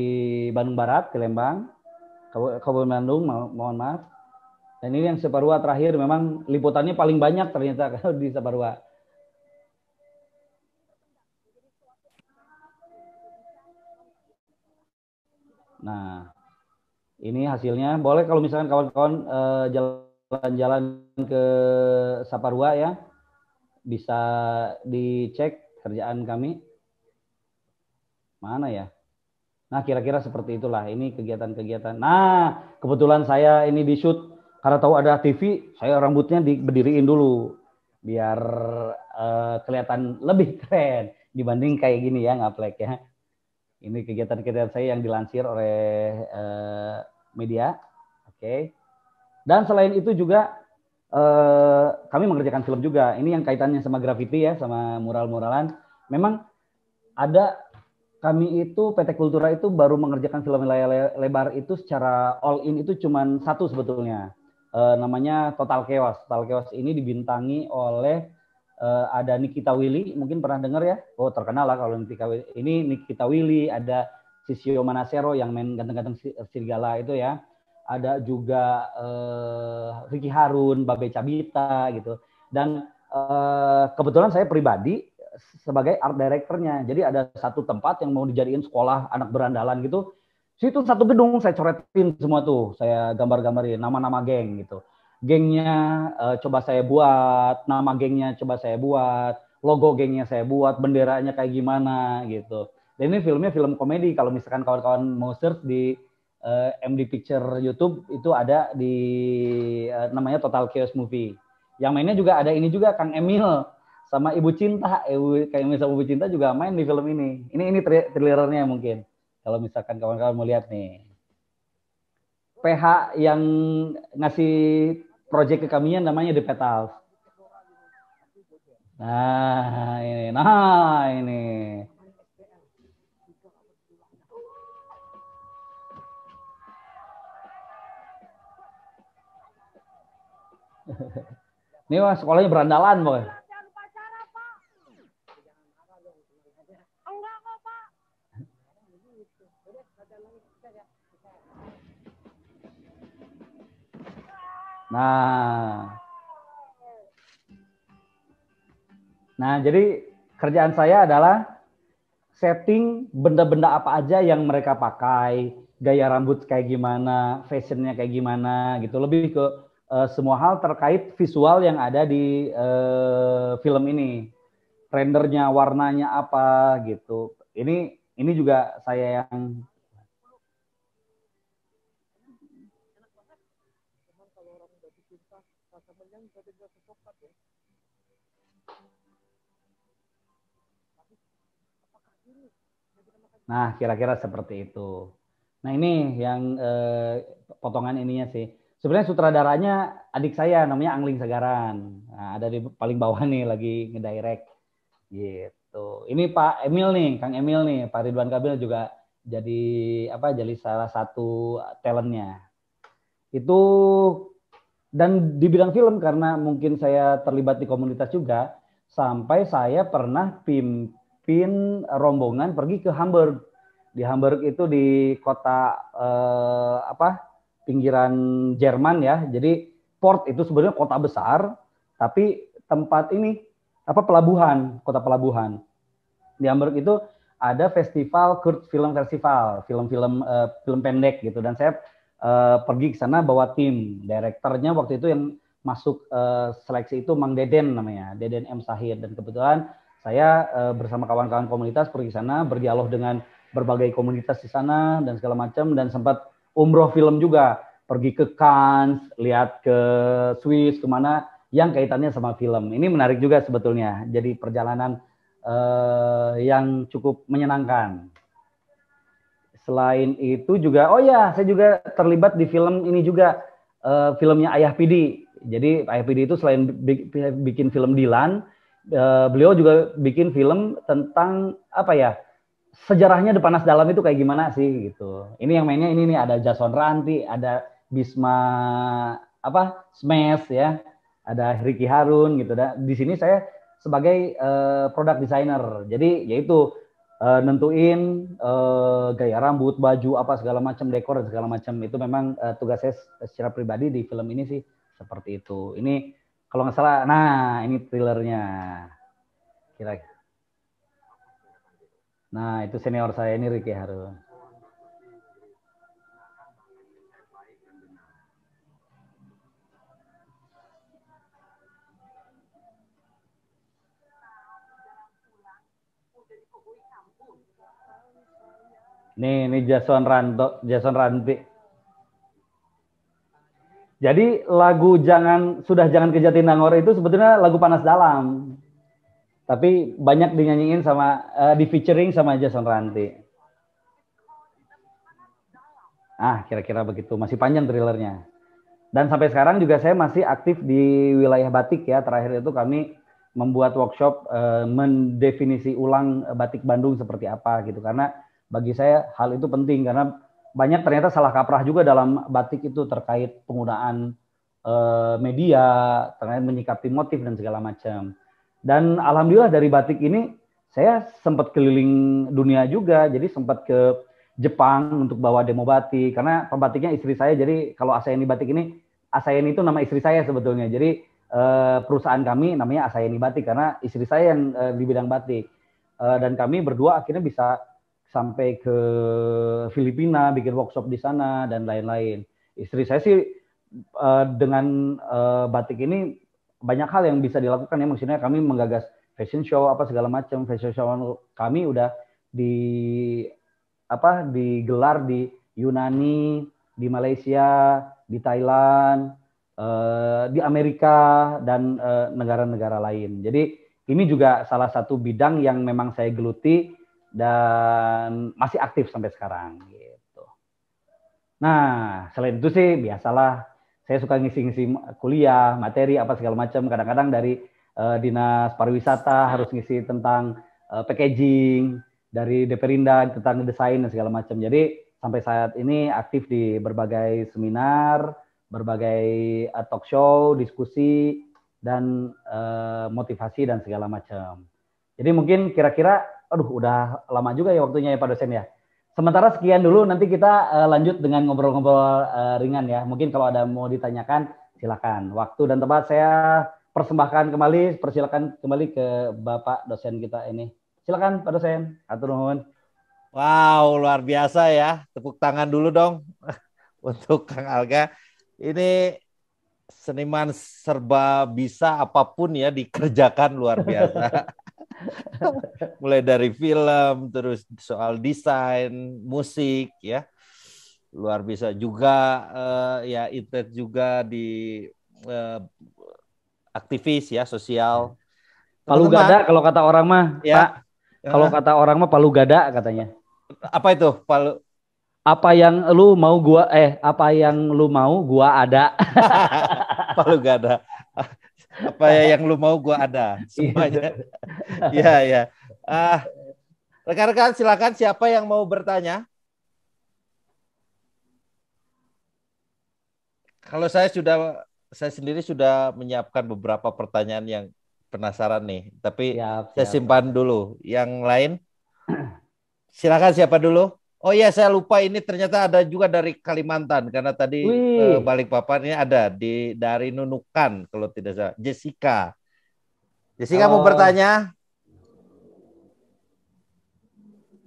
Bandung Barat, Kelembang, Lembang, Kabupaten Bandung, mo mohon maaf dan ini yang Separua terakhir memang liputannya paling banyak ternyata [LAUGHS] kalau di Separua. Nah, ini hasilnya. Boleh kalau misalkan kawan-kawan eh, jalan-jalan ke Saparua ya, bisa dicek kerjaan kami. Mana ya? Nah, kira-kira seperti itulah. Ini kegiatan-kegiatan. Nah, kebetulan saya ini di shoot karena tahu ada TV, saya rambutnya diberdiriin dulu biar uh, kelihatan lebih [LAUGHS] keren dibanding kayak gini ya ngaplek ya. Ini kegiatan-kegiatan saya yang dilansir oleh uh, media, oke. Okay. Dan selain itu juga uh, kami mengerjakan film juga. Ini yang kaitannya sama graffiti ya, sama mural-muralan. Memang ada kami itu PT Kultura itu baru mengerjakan film layar lebar itu secara all in itu cuma satu sebetulnya uh, namanya Total Chaos. Total Chaos ini dibintangi oleh uh, ada Nikita Willy, mungkin pernah dengar ya? Oh, terkenal lah kalau Nikita Willy. Ini Nikita Willy, ada Sisio Manasero yang main ganteng-ganteng serigala itu ya. Ada juga uh, Ricky Harun, Babe Cabita gitu. Dan uh, kebetulan saya pribadi sebagai art directornya. Jadi ada satu tempat yang mau dijadiin sekolah anak berandalan gitu Situ satu gedung saya coretin semua tuh, saya gambar-gambarin nama-nama geng gitu. Gengnya uh, coba saya buat, nama gengnya coba saya buat, logo gengnya saya buat, benderanya kayak gimana gitu. Dan ini filmnya film komedi. Kalau misalkan kawan-kawan mau search di uh, eh, MD Picture YouTube itu ada di uh, namanya Total Chaos Movie. Yang mainnya juga ada ini juga Kang Emil sama Ibu Cinta. Ibu kayak misalnya Ibu Cinta juga main di film ini. Ini ini thrillernya mungkin. Kalau misalkan kawan-kawan mau lihat nih. PH yang ngasih proyek ke kami namanya The Petals. Nah, ini. Nah, ini. [LAUGHS] Ini mah sekolahnya berandalan, boy. Nah. Nah, jadi kerjaan saya adalah setting benda-benda apa aja yang mereka pakai, gaya rambut kayak gimana, fashionnya kayak gimana gitu. Lebih ke uh, semua hal terkait visual yang ada di uh, film ini. Rendernya, warnanya apa gitu. Ini ini juga saya yang Nah, kira-kira seperti itu. Nah, ini yang eh, potongan ininya sih. Sebenarnya sutradaranya adik saya namanya Angling Sagaran. Nah, ada di paling bawah nih lagi ngedirect. Gitu. Ini Pak Emil nih, Kang Emil nih, Pak Ridwan Kamil juga jadi apa jadi salah satu talentnya itu dan di bidang film karena mungkin saya terlibat di komunitas juga sampai saya pernah pim pin rombongan pergi ke Hamburg. Di Hamburg itu di kota eh, apa? pinggiran Jerman ya. Jadi port itu sebenarnya kota besar, tapi tempat ini apa pelabuhan, kota pelabuhan. Di Hamburg itu ada festival Kurt Film Festival, film-film eh, film pendek gitu dan saya eh, pergi ke sana bawa tim. Direkturnya waktu itu yang masuk uh, seleksi itu Mang Deden namanya, Deden M Sahir dan kebetulan saya uh, bersama kawan-kawan komunitas pergi sana, berdialog dengan berbagai komunitas di sana dan segala macam dan sempat umroh film juga, pergi ke Cannes, lihat ke Swiss kemana yang kaitannya sama film. Ini menarik juga sebetulnya. Jadi perjalanan uh, yang cukup menyenangkan. Selain itu juga, oh ya, saya juga terlibat di film ini juga, uh, filmnya Ayah Pidi. Jadi Ayah Pidi itu selain bikin film Dilan, Eh, beliau juga bikin film tentang apa ya sejarahnya Depanas Dalam itu kayak gimana sih gitu. Ini yang mainnya ini nih ada Jason Ranti, ada Bisma apa Smash ya, ada Ricky Harun gitu. Dan di sini saya sebagai uh, product designer. Jadi yaitu uh, eh, nentuin uh, gaya rambut, baju apa segala macam, dekor segala macam itu memang uh, tugas saya secara pribadi di film ini sih seperti itu. Ini kalau nggak salah, nah ini thrillernya. Kira. Nah itu senior saya ini Ricky Harun. Nih, ini Jason Ranto, Jason Ranti. Jadi lagu jangan sudah jangan ke Jatinangor itu sebetulnya lagu panas dalam. Tapi banyak dinyanyiin sama uh, di featuring sama Jason Ranti. Ah, kira-kira begitu. Masih panjang trailernya. Dan sampai sekarang juga saya masih aktif di wilayah batik ya. Terakhir itu kami membuat workshop uh, mendefinisi ulang batik Bandung seperti apa gitu. Karena bagi saya hal itu penting karena banyak ternyata salah kaprah juga dalam batik itu terkait penggunaan eh, media, terkait menyikapi motif dan segala macam. Dan alhamdulillah dari batik ini saya sempat keliling dunia juga, jadi sempat ke Jepang untuk bawa demo batik karena pembatiknya istri saya. Jadi kalau Asayani Batik ini Asayani itu nama istri saya sebetulnya. Jadi eh, perusahaan kami namanya Asayani Batik karena istri saya yang eh, di bidang batik. Eh, dan kami berdua akhirnya bisa sampai ke Filipina bikin workshop di sana dan lain-lain. Istri saya sih eh, dengan eh, batik ini banyak hal yang bisa dilakukan ya maksudnya kami menggagas fashion show apa segala macam fashion show kami udah di apa digelar di Yunani, di Malaysia, di Thailand, eh, di Amerika dan negara-negara lain. Jadi ini juga salah satu bidang yang memang saya geluti dan masih aktif sampai sekarang gitu. Nah, selain itu sih biasalah saya suka ngisi-ngisi kuliah, materi apa segala macam. Kadang-kadang dari uh, dinas pariwisata harus ngisi tentang uh, packaging, dari Deperinda tentang desain dan segala macam. Jadi sampai saat ini aktif di berbagai seminar, berbagai uh, talk show, diskusi dan uh, motivasi dan segala macam. Jadi mungkin kira-kira aduh udah lama juga ya waktunya ya Pak dosen ya. Sementara sekian dulu nanti kita uh, lanjut dengan ngobrol-ngobrol uh, ringan ya. Mungkin kalau ada mau ditanyakan silakan. Waktu dan tempat saya persembahkan kembali, persilakan kembali ke Bapak dosen kita ini. Silakan Pak dosen. Atur nuhun. Wow, luar biasa ya. Tepuk tangan dulu dong [LAUGHS] untuk Kang Alga. Ini seniman serba bisa apapun ya dikerjakan luar biasa. [LAUGHS] [LAUGHS] mulai dari film terus soal desain musik ya luar biasa juga uh, ya internet juga di uh, aktivis ya sosial palu gada kalau kata orang mah ya Pak, ya. kalau kata orang mah palu gada katanya apa itu palu apa yang lu mau gua eh apa yang lu mau gua ada [LAUGHS] palu gada apa ya yang lu mau gue ada [LAUGHS] semuanya. ya [LAUGHS] ya. Ah, rekan-rekan silakan siapa yang mau bertanya? Kalau saya sudah saya sendiri sudah menyiapkan beberapa pertanyaan yang penasaran nih, tapi siap, siap. saya simpan dulu. Yang lain silakan siapa dulu? Oh iya, saya lupa ini ternyata ada juga dari Kalimantan karena tadi eh, balik Balikpapan ini ada di dari Nunukan kalau tidak salah. Jessica. Jessica oh. mau bertanya?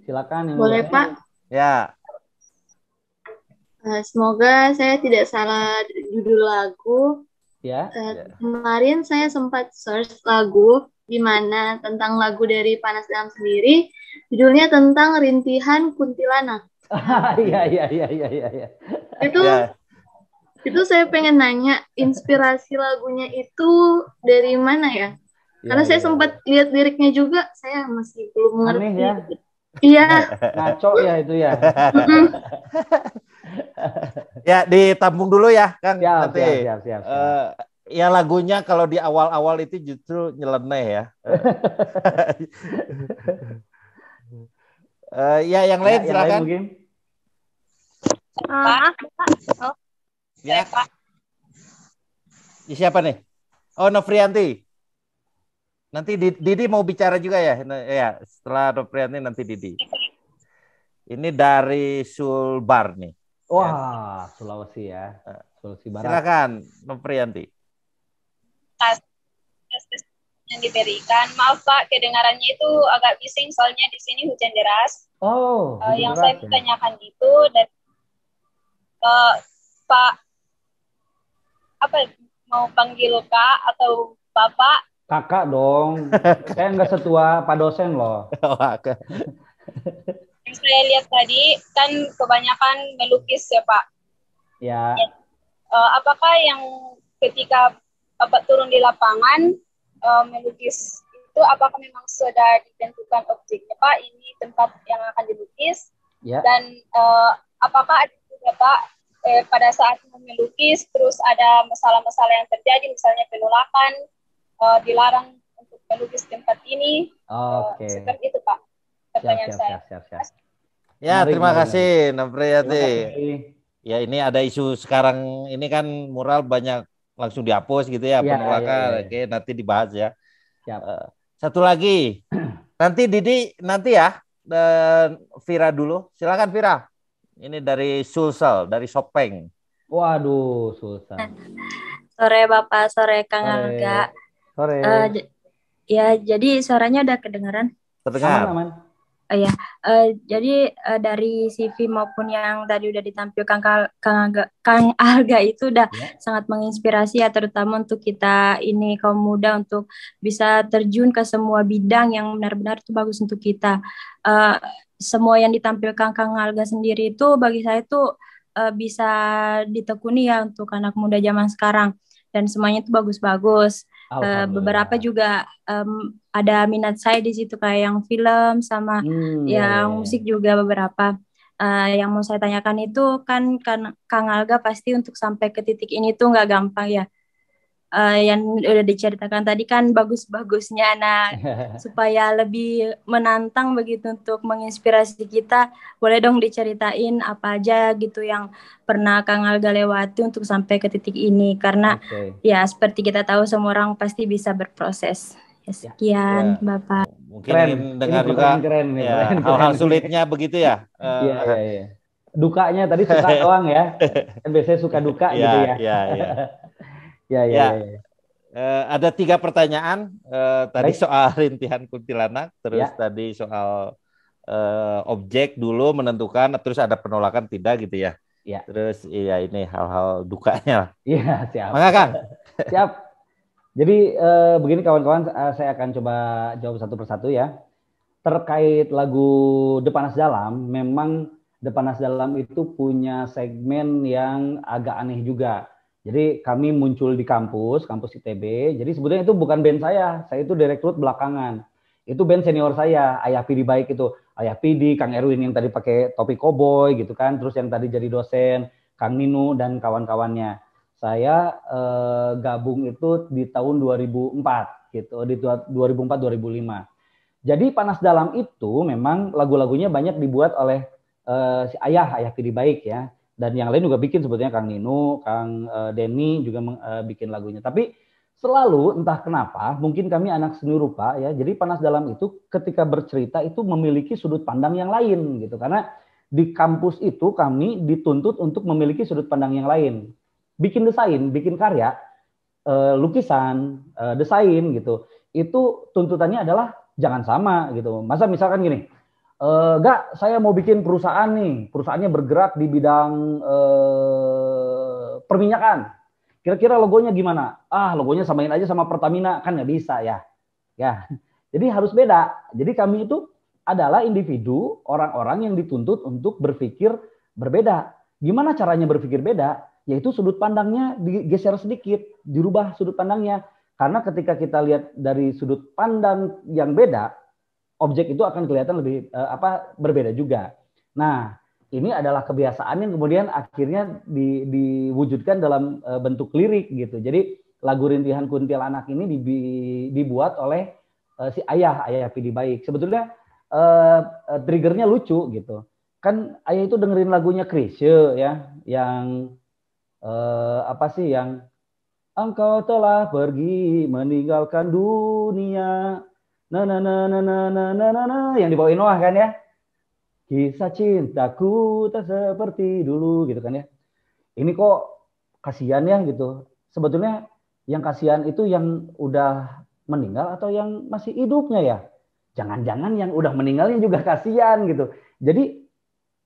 Silakan. Boleh Pak? Ya. Eh, semoga saya tidak salah judul lagu. Ya. Uh, kemarin saya sempat search lagu di mana tentang lagu dari Panas Dalam sendiri Judulnya tentang rintihan kuntilanak. Iya iya iya iya iya. Itu yeah. itu saya pengen nanya inspirasi lagunya itu dari mana ya? Karena ya, saya ya. sempat lihat liriknya juga, saya masih belum mengerti. Aneh ya. Iya. Ngaco ya itu ya. ya ditampung dulu ya, Kang. Siap, Nanti. Siap, siap, siap, siap. Uh, ya lagunya kalau di awal-awal itu justru nyeleneh ya. Uh, ya yang lain ya, silakan. Yang lain mungkin. Ah, ya. Eh, Pak. Ya, siapa nih? Oh, Novrianti. Nanti Didi mau bicara juga ya. Nah, ya, setelah Novrianti nanti Didi. Ini dari Sulbar nih. Wah, ya. Sulawesi ya. Eh, Sulawesi Barat. Silakan, Novrianti yang diberikan. Maaf Pak, kedengarannya itu agak bising soalnya di sini hujan deras. Oh. Uh, yang saya ya. tanyakan ya. itu dan uh, Pak apa mau panggil Kak atau Bapak? Kakak dong. [LAUGHS] saya nggak setua Pak dosen loh. Oh, [LAUGHS] yang saya lihat tadi kan kebanyakan melukis ya Pak. Ya. ya. Uh, apakah yang ketika Bapak turun di lapangan uh, melukis itu apakah memang sudah ditentukan objeknya Pak ini tempat yang akan dilukis yeah. dan uh, apakah ada pak eh, pada saat melukis terus ada masalah-masalah yang terjadi misalnya penolakan uh, dilarang untuk melukis tempat ini oh, okay. uh, seperti itu Pak pertanyaan siap, saya. Siap, siap, siap. Ya, Mari, terima kasih Napriyati. Ya, ini ada isu sekarang ini kan mural banyak langsung dihapus gitu ya, ya penolakan. Ya, ya, ya. Oke, nanti dibahas ya. Siap. Eh, satu lagi, [CLEARS THROAT] nanti Didi nanti ya dan Vira dulu. Silakan Vira. Ini dari Sulsel, dari Sopeng. Waduh, Sulsel. Sore Bapak, sore Kang Angga. Sore. Uh, ya, jadi suaranya udah kedengaran. Kedengaran. Aman, aman. Uh, ya, uh, jadi uh, dari CV maupun yang tadi udah ditampilkan Kang Kang Alga, [LAUGHS] Kang Alga itu udah yeah. sangat menginspirasi ya terutama untuk kita ini kaum muda untuk bisa terjun ke semua bidang yang benar-benar itu bagus untuk kita. Uh, semua yang ditampilkan Kang Alga sendiri itu bagi saya itu uh, bisa ditekuni ya untuk anak muda zaman sekarang dan semuanya itu bagus-bagus uh, beberapa juga um, ada minat saya di situ kayak yang film sama hmm, iya, yang yeah. Iya. musik juga beberapa uh, yang mau saya tanyakan itu kan kan Kang Alga pasti untuk sampai ke titik ini tuh nggak gampang ya uh, yang udah diceritakan tadi kan bagus-bagusnya nah [LAUGHS] supaya lebih menantang begitu untuk menginspirasi kita boleh dong diceritain apa aja gitu yang pernah Kang Alga lewati untuk sampai ke titik ini karena okay. ya seperti kita tahu semua orang pasti bisa berproses ya, ya, sekian ya. Bapak mungkin keren. dengar ini juga keren, ya, keren, [LAUGHS] hal-hal keren. sulitnya begitu ya uh, ya, ya, dukanya tadi suka [LAUGHS] doang ya kan biasanya suka duka ya, gitu ya, ya. Ya, ya. ya. ya, Uh, ada tiga pertanyaan uh, tadi Baik. soal [LAUGHS] rintihan kuntilanak, terus ya. tadi soal uh, objek dulu menentukan, terus ada penolakan tidak gitu ya. Ya. Terus iya ini hal-hal dukanya. Iya siap. Maka Kang. [LAUGHS] siap. Jadi eh, begini kawan-kawan, saya akan coba jawab satu persatu ya. Terkait lagu Depanas Dalam, memang Depanas Dalam itu punya segmen yang agak aneh juga. Jadi kami muncul di kampus, kampus ITB. Jadi sebetulnya itu bukan band saya, saya itu direkrut belakangan. Itu band senior saya, Ayah Pidi Baik itu. Ayah Pidi, Kang Erwin yang tadi pakai topi koboi gitu kan, terus yang tadi jadi dosen, Kang Nino dan kawan-kawannya. Saya eh, gabung itu di tahun 2004 gitu, di 2004-2005. Jadi Panas Dalam itu memang lagu-lagunya banyak dibuat oleh eh, si Ayah, Ayah Pidi Baik ya dan yang lain juga bikin sebetulnya Kang Nino, Kang uh, Denny juga uh, bikin lagunya. Tapi selalu entah kenapa, mungkin kami anak seni rupa ya. Jadi panas dalam itu ketika bercerita itu memiliki sudut pandang yang lain gitu. Karena di kampus itu kami dituntut untuk memiliki sudut pandang yang lain. Bikin desain, bikin karya, uh, lukisan, uh, desain gitu. Itu tuntutannya adalah jangan sama gitu. Masa misalkan gini, Uh, saya mau bikin perusahaan nih. Perusahaannya bergerak di bidang uh, perminyakan. Kira-kira logonya gimana? Ah, logonya samain aja sama Pertamina kan nggak bisa ya. Ya, [LAUGHS] jadi harus beda. Jadi kami itu adalah individu orang-orang yang dituntut untuk berpikir berbeda. Gimana caranya berpikir beda? Yaitu sudut pandangnya digeser sedikit, dirubah sudut pandangnya. Karena ketika kita lihat dari sudut pandang yang beda, objek itu akan kelihatan lebih uh, apa berbeda juga. Nah, ini adalah kebiasaan yang kemudian akhirnya di, diwujudkan dalam uh, bentuk lirik gitu. Jadi lagu rintihan kuntilanak ini dibi, dibuat oleh uh, si ayah ayah Pidi Baik. Sebetulnya uh, triggernya lucu gitu. Kan ayah itu dengerin lagunya Chris ya yang uh, apa sih yang engkau telah pergi meninggalkan dunia na na na na na na na na, na yang dibawain Noah kan ya kisah cintaku tak seperti dulu gitu kan ya ini kok kasihan ya gitu sebetulnya yang kasihan itu yang udah meninggal atau yang masih hidupnya ya jangan-jangan yang udah meninggalnya juga kasihan gitu jadi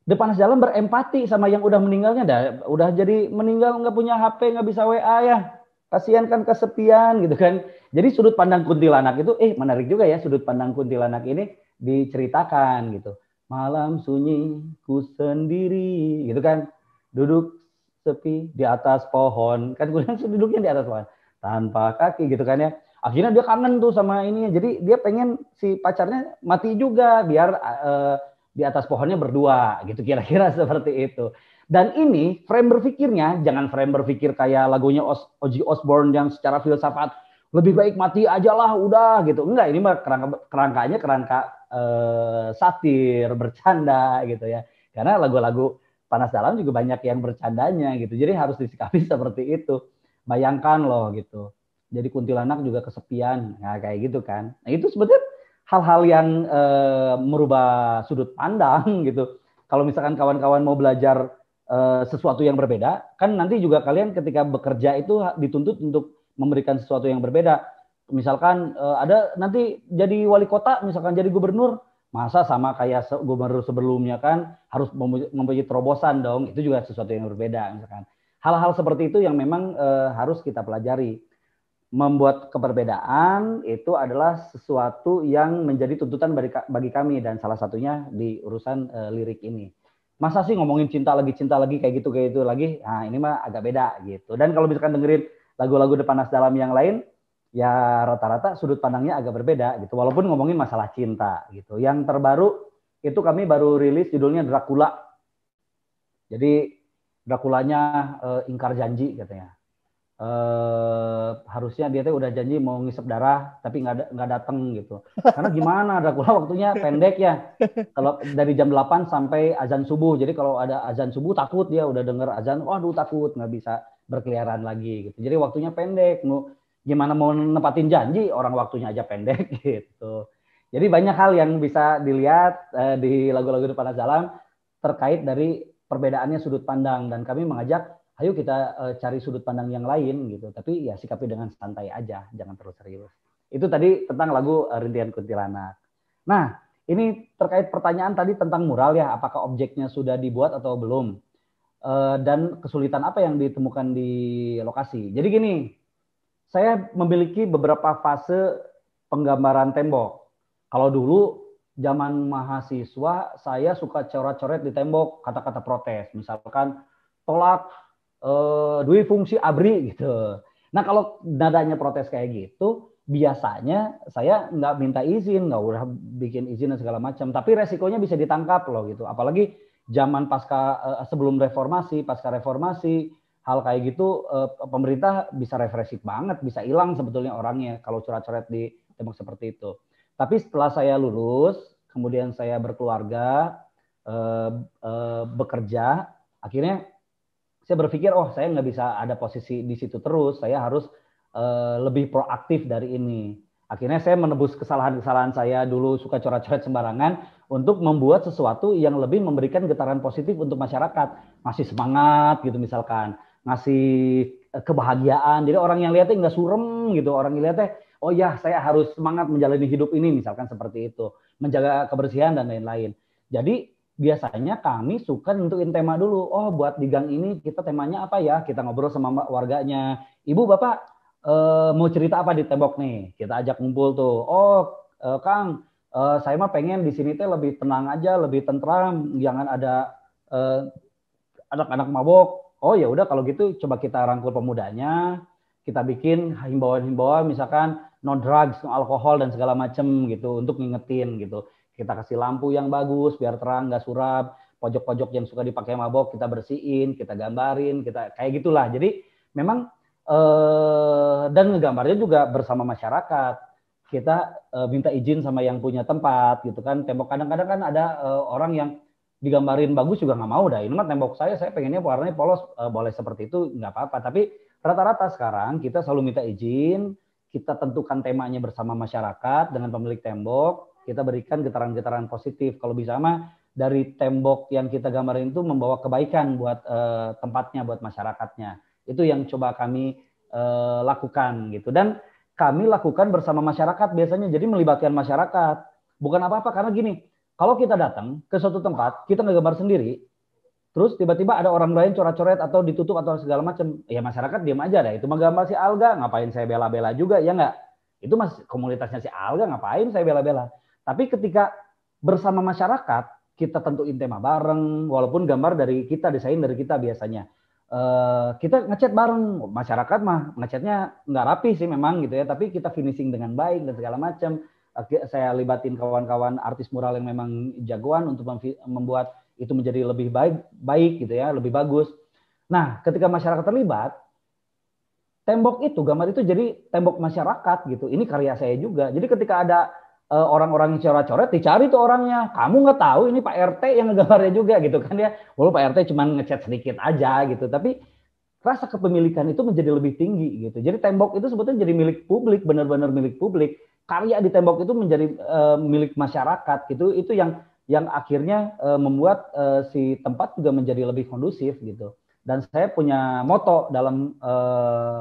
depan jalan berempati sama yang udah meninggalnya dah udah jadi meninggal nggak punya HP nggak bisa WA ya kasihan kan kesepian gitu kan. Jadi sudut pandang kuntilanak itu eh menarik juga ya sudut pandang kuntilanak ini diceritakan gitu. Malam sunyi ku sendiri gitu kan. Duduk sepi di atas pohon. Kan gue duduknya di atas pohon tanpa kaki gitu kan ya. Akhirnya dia kangen tuh sama ini. Jadi dia pengen si pacarnya mati juga biar uh, di atas pohonnya berdua gitu kira-kira [LAUGHS] seperti itu. Dan ini frame berpikirnya, jangan frame berpikir kayak lagunya Os, Ozzy Osbourne yang secara filsafat lebih baik mati aja lah, udah gitu. Enggak, ini mah kerangka, kerangkanya kerangka eh, satir, bercanda gitu ya. Karena lagu-lagu panas dalam juga banyak yang bercandanya gitu. Jadi harus disikapi [LAUGHS] seperti itu. Bayangkan loh gitu. Jadi kuntilanak juga kesepian, nah, kayak gitu kan. Nah itu sebetulnya hal-hal yang eh, merubah sudut pandang [LAUGHS] gitu. Kalau misalkan kawan-kawan mau belajar Eh, sesuatu yang berbeda, kan nanti juga kalian ketika bekerja itu dituntut untuk memberikan sesuatu yang berbeda. Misalkan eh, ada nanti jadi wali kota, misalkan jadi gubernur, masa sama kayak gubernur sebelumnya kan harus mempunyai terobosan dong. Itu juga sesuatu yang berbeda misalkan. Hal-hal seperti itu yang memang eh, harus kita pelajari. Membuat keberbedaan itu adalah sesuatu yang menjadi tuntutan bagi, kami dan salah satunya di urusan lirik ini masa sih ngomongin cinta lagi cinta lagi kayak gitu kayak gitu lagi nah ini mah agak beda gitu dan kalau misalkan dengerin lagu-lagu depanas dalam yang lain ya rata-rata sudut pandangnya agak berbeda gitu walaupun ngomongin masalah cinta gitu yang terbaru itu kami baru rilis judulnya Dracula jadi Draculanya uh, ingkar janji katanya eh, harusnya dia tuh udah janji mau ngisep darah tapi nggak nggak datang gitu karena gimana Dracula waktunya pendek ya kalau dari jam 8 sampai azan subuh jadi kalau ada azan subuh takut dia udah denger azan waduh takut nggak bisa berkeliaran lagi gitu jadi waktunya pendek mau gimana mau nepatin janji orang waktunya aja pendek [LAUGHS] gitu jadi banyak hal yang bisa dilihat eh, di lagu-lagu di depan dalam terkait dari perbedaannya sudut pandang dan kami mengajak ayo kita uh, cari sudut pandang yang lain gitu. Tapi ya sikapi dengan santai aja, jangan terus serius. Itu tadi tentang lagu eh, Rintian Kuntilanak. Nah, ini terkait pertanyaan tadi tentang mural ya, apakah objeknya sudah dibuat atau belum? Uh, dan kesulitan apa yang ditemukan di lokasi. Jadi gini, saya memiliki beberapa fase penggambaran tembok. Kalau dulu zaman mahasiswa saya suka coret-coret di tembok kata-kata protes, misalkan tolak uh, eh, Dwi fungsi abri gitu. Nah kalau nadanya protes kayak gitu, biasanya saya nggak minta izin, nggak udah bikin izin dan segala macam. Tapi resikonya bisa ditangkap loh gitu. Apalagi zaman pasca uh, sebelum reformasi, pasca reformasi, hal kayak gitu uh, pemerintah bisa refresif banget, bisa hilang sebetulnya orangnya kalau curhat coret di tembok seperti itu. Tapi setelah saya lulus, kemudian saya berkeluarga, e, e, bekerja, akhirnya saya berpikir oh saya nggak bisa ada posisi di situ terus saya harus uh, lebih proaktif dari ini akhirnya saya menebus kesalahan-kesalahan saya dulu suka coret-coret sembarangan untuk membuat sesuatu yang lebih memberikan getaran positif untuk masyarakat masih semangat gitu misalkan ngasih eh, kebahagiaan jadi orang yang lihatnya nggak surem gitu orang yang lihatnya oh ya saya harus semangat menjalani hidup ini misalkan seperti itu menjaga kebersihan dan lain-lain jadi biasanya kami suka nentuin tema dulu. Oh, buat di gang ini kita temanya apa ya? Kita ngobrol sama warganya. Ibu, Bapak eh, mau cerita apa di tembok nih? Kita ajak ngumpul tuh. Oh, eh, Kang, eh, saya mah pengen di sini teh lebih tenang aja, lebih tentram, jangan ada anak-anak mabok. Oh ya udah kalau gitu coba kita rangkul pemudanya, kita bikin himbauan-himbauan misalkan no drugs, no alkohol dan segala macam gitu untuk ngingetin gitu kita kasih lampu yang bagus biar terang nggak suram pojok-pojok yang suka dipakai mabok kita bersihin kita gambarin kita kayak gitulah jadi memang eh, dan ngegambarnya juga bersama masyarakat kita eh, minta izin sama yang punya tempat gitu kan tembok kadang-kadang kan ada eh, orang yang digambarin bagus juga nggak mau dah ini mah tembok saya saya pengennya warnanya polos eh, boleh seperti itu nggak apa-apa tapi rata-rata sekarang kita selalu minta izin kita tentukan temanya bersama masyarakat dengan pemilik tembok kita berikan getaran-getaran positif. Kalau bisa mah dari tembok yang kita gambarin itu membawa kebaikan buat eh, tempatnya, buat masyarakatnya. Itu yang coba kami eh, lakukan gitu. Dan kami lakukan bersama masyarakat biasanya. Jadi melibatkan masyarakat. Bukan apa-apa karena gini, kalau kita datang ke suatu tempat, kita ngegambar sendiri, terus tiba-tiba ada orang lain coret-coret atau ditutup atau segala macam ya masyarakat diam aja dah itu mah gambar si alga ngapain saya bela-bela juga ya nggak itu mas komunitasnya si alga ngapain saya bela-bela tapi ketika bersama masyarakat, kita tentuin tema bareng, walaupun gambar dari kita, desain dari kita biasanya. Uh, kita ngecat bareng masyarakat mah ngecatnya nggak rapi sih memang gitu ya tapi kita finishing dengan baik dan segala macam saya libatin kawan-kawan artis mural yang memang jagoan untuk membuat itu menjadi lebih baik baik gitu ya lebih bagus nah ketika masyarakat terlibat tembok itu gambar itu jadi tembok masyarakat gitu ini karya saya juga jadi ketika ada Eh, orang-orang yang coret-coret dicari tuh orangnya. Kamu nggak tahu ini Pak RT yang ngegambarnya juga gitu kan ya. Walaupun Pak RT cuma ngechat sedikit aja gitu, tapi rasa kepemilikan itu menjadi lebih tinggi gitu. Jadi tembok itu sebetulnya jadi milik publik, benar-benar milik publik. Karya di tembok itu menjadi uh, milik masyarakat gitu. Itu yang yang akhirnya uh, membuat uh, si tempat juga menjadi lebih kondusif gitu. Dan saya punya moto dalam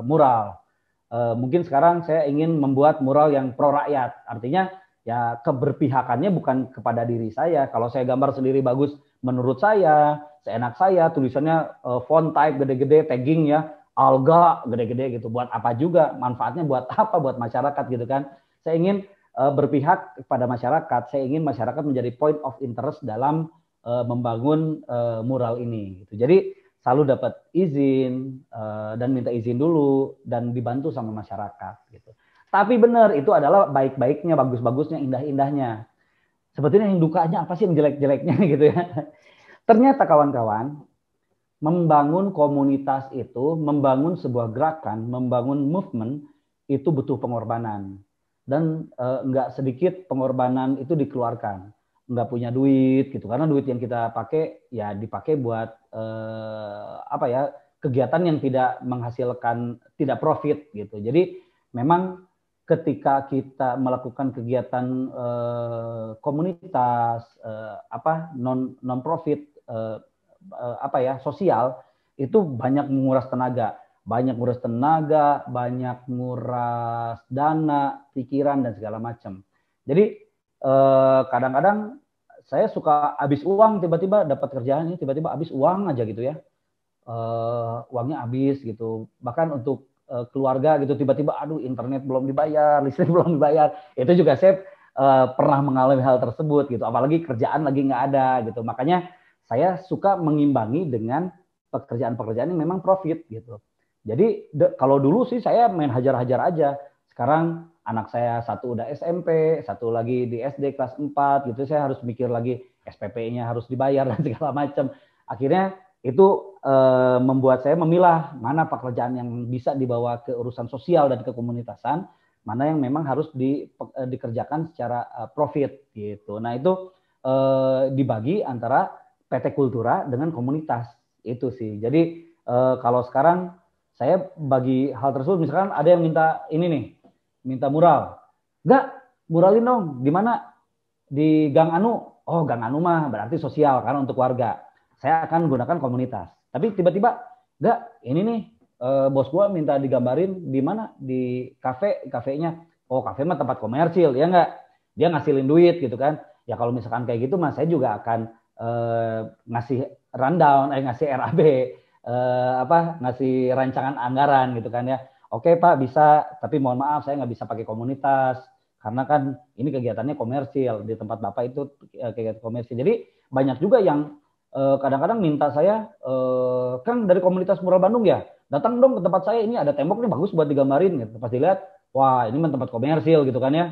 mural. mungkin sekarang saya ingin membuat mural yang pro rakyat. Artinya ya keberpihakannya bukan kepada diri saya. Kalau saya gambar sendiri bagus menurut saya, seenak saya, tulisannya uh, font type gede-gede, tagging ya, alga gede-gede gitu. Buat apa juga? Manfaatnya buat [LAUGHS] apa buat masyarakat gitu kan? Saya ingin uh, berpihak kepada masyarakat. Saya ingin masyarakat menjadi point of interest dalam uh, membangun uh, mural ini gitu. Jadi selalu dapat izin uh, dan minta izin dulu dan dibantu sama masyarakat gitu. Tapi benar, itu adalah baik-baiknya, bagus-bagusnya, indah-indahnya. Sebetulnya yang dukanya apa sih, yang jelek-jeleknya [LAUGHS] gitu ya. Ternyata kawan-kawan, membangun komunitas itu, membangun sebuah gerakan, membangun movement, itu butuh pengorbanan. Dan enggak eh, nggak sedikit pengorbanan itu dikeluarkan. Enggak punya duit gitu, karena duit yang kita pakai ya dipakai buat eh, apa ya kegiatan yang tidak menghasilkan, tidak profit gitu. Jadi memang ketika kita melakukan kegiatan eh, komunitas eh, apa non non profit eh, eh, apa ya sosial itu banyak menguras tenaga banyak menguras tenaga banyak menguras dana pikiran dan segala macam jadi eh, kadang-kadang saya suka habis uang tiba-tiba dapat kerjaan ini tiba-tiba habis uang aja gitu ya eh, uangnya habis gitu bahkan untuk Eh, keluarga gitu tiba-tiba aduh internet belum dibayar, [LAUGHS] listrik belum dibayar. Itu juga saya uh, pernah mengalami hal tersebut gitu. Apalagi kerjaan lagi nggak ada gitu. Makanya saya suka mengimbangi dengan pekerjaan-pekerjaan yang memang profit gitu. Jadi de, kalau dulu sih saya main hajar-hajar aja. Sekarang anak saya satu udah SMP, satu lagi di SD kelas 4 gitu. Saya harus mikir lagi SPP-nya harus dibayar [LAUGHS] dan segala macam. Akhirnya itu e, membuat saya memilah mana pekerjaan yang bisa dibawa ke urusan sosial dan kekomunitasan, mana yang memang harus di, e, dikerjakan secara e, profit gitu. Nah itu e, dibagi antara PT Kultura dengan komunitas itu sih. Jadi e, kalau sekarang saya bagi hal tersebut, misalkan ada yang minta ini nih, minta mural, enggak muralin dong, di mana di Gang Anu, oh Gang Anu mah berarti sosial kan untuk warga saya akan gunakan komunitas. Tapi tiba-tiba, enggak, ini nih eh, bos gua minta digambarin di mana di kafe, kafenya. Oh, kafe mah tempat komersil, ya enggak? Dia ngasilin duit gitu kan. Ya kalau misalkan kayak gitu mas, saya juga akan eh, ngasih rundown, eh ngasih RAB, eh, apa ngasih rancangan anggaran gitu kan ya. Oke Pak bisa, tapi mohon maaf saya nggak bisa pakai komunitas karena kan ini kegiatannya komersil di tempat bapak itu eh, kegiatan komersil. Jadi banyak juga yang Eh, kadang-kadang minta saya kan dari komunitas mural Bandung ya datang dong ke tempat saya ini ada tembok nih bagus buat digambarin gitu pas dilihat wah ini mah tempat komersil gitu kan ya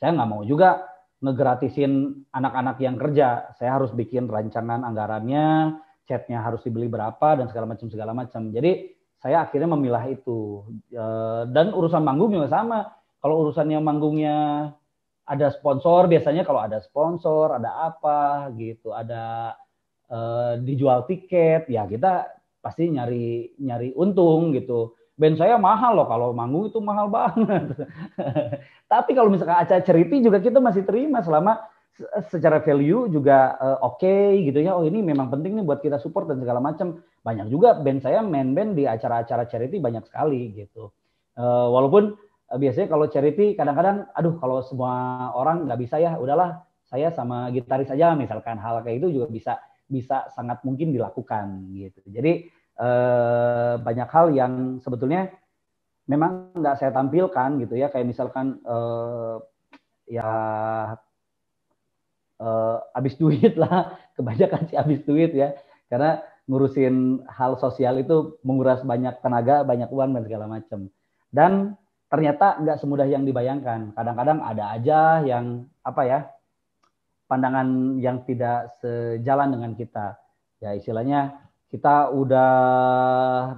saya nggak mau juga ngegratisin anak-anak yang kerja saya harus bikin rancangan anggarannya catnya harus dibeli berapa dan segala macam segala macam jadi saya akhirnya memilah itu eh, dan urusan manggung juga sama kalau urusan yang manggungnya ada sponsor biasanya kalau ada sponsor ada apa gitu ada uh, dijual tiket ya kita pasti nyari nyari untung gitu band saya mahal loh kalau manggung itu mahal banget [LAUGHS] tapi kalau misalkan acara charity juga kita masih terima selama secara value juga uh, oke okay, gitu ya oh ini memang penting nih buat kita support dan segala macam banyak juga band saya main band di acara-acara charity banyak sekali gitu uh, walaupun uh, biasanya kalau charity kadang-kadang aduh kalau semua orang nggak bisa ya udahlah saya sama gitaris aja misalkan hal kayak itu juga bisa bisa sangat mungkin dilakukan gitu. Jadi eh, banyak hal yang sebetulnya memang nggak saya tampilkan gitu ya kayak misalkan eh, ya eh, habis duit lah [LAUGHS] kebanyakan sih habis duit ya karena ngurusin hal sosial itu menguras banyak tenaga, banyak uang dan segala macam. Dan ternyata nggak semudah yang dibayangkan. Kadang-kadang ada aja yang apa ya pandangan yang tidak sejalan dengan kita. Ya istilahnya kita udah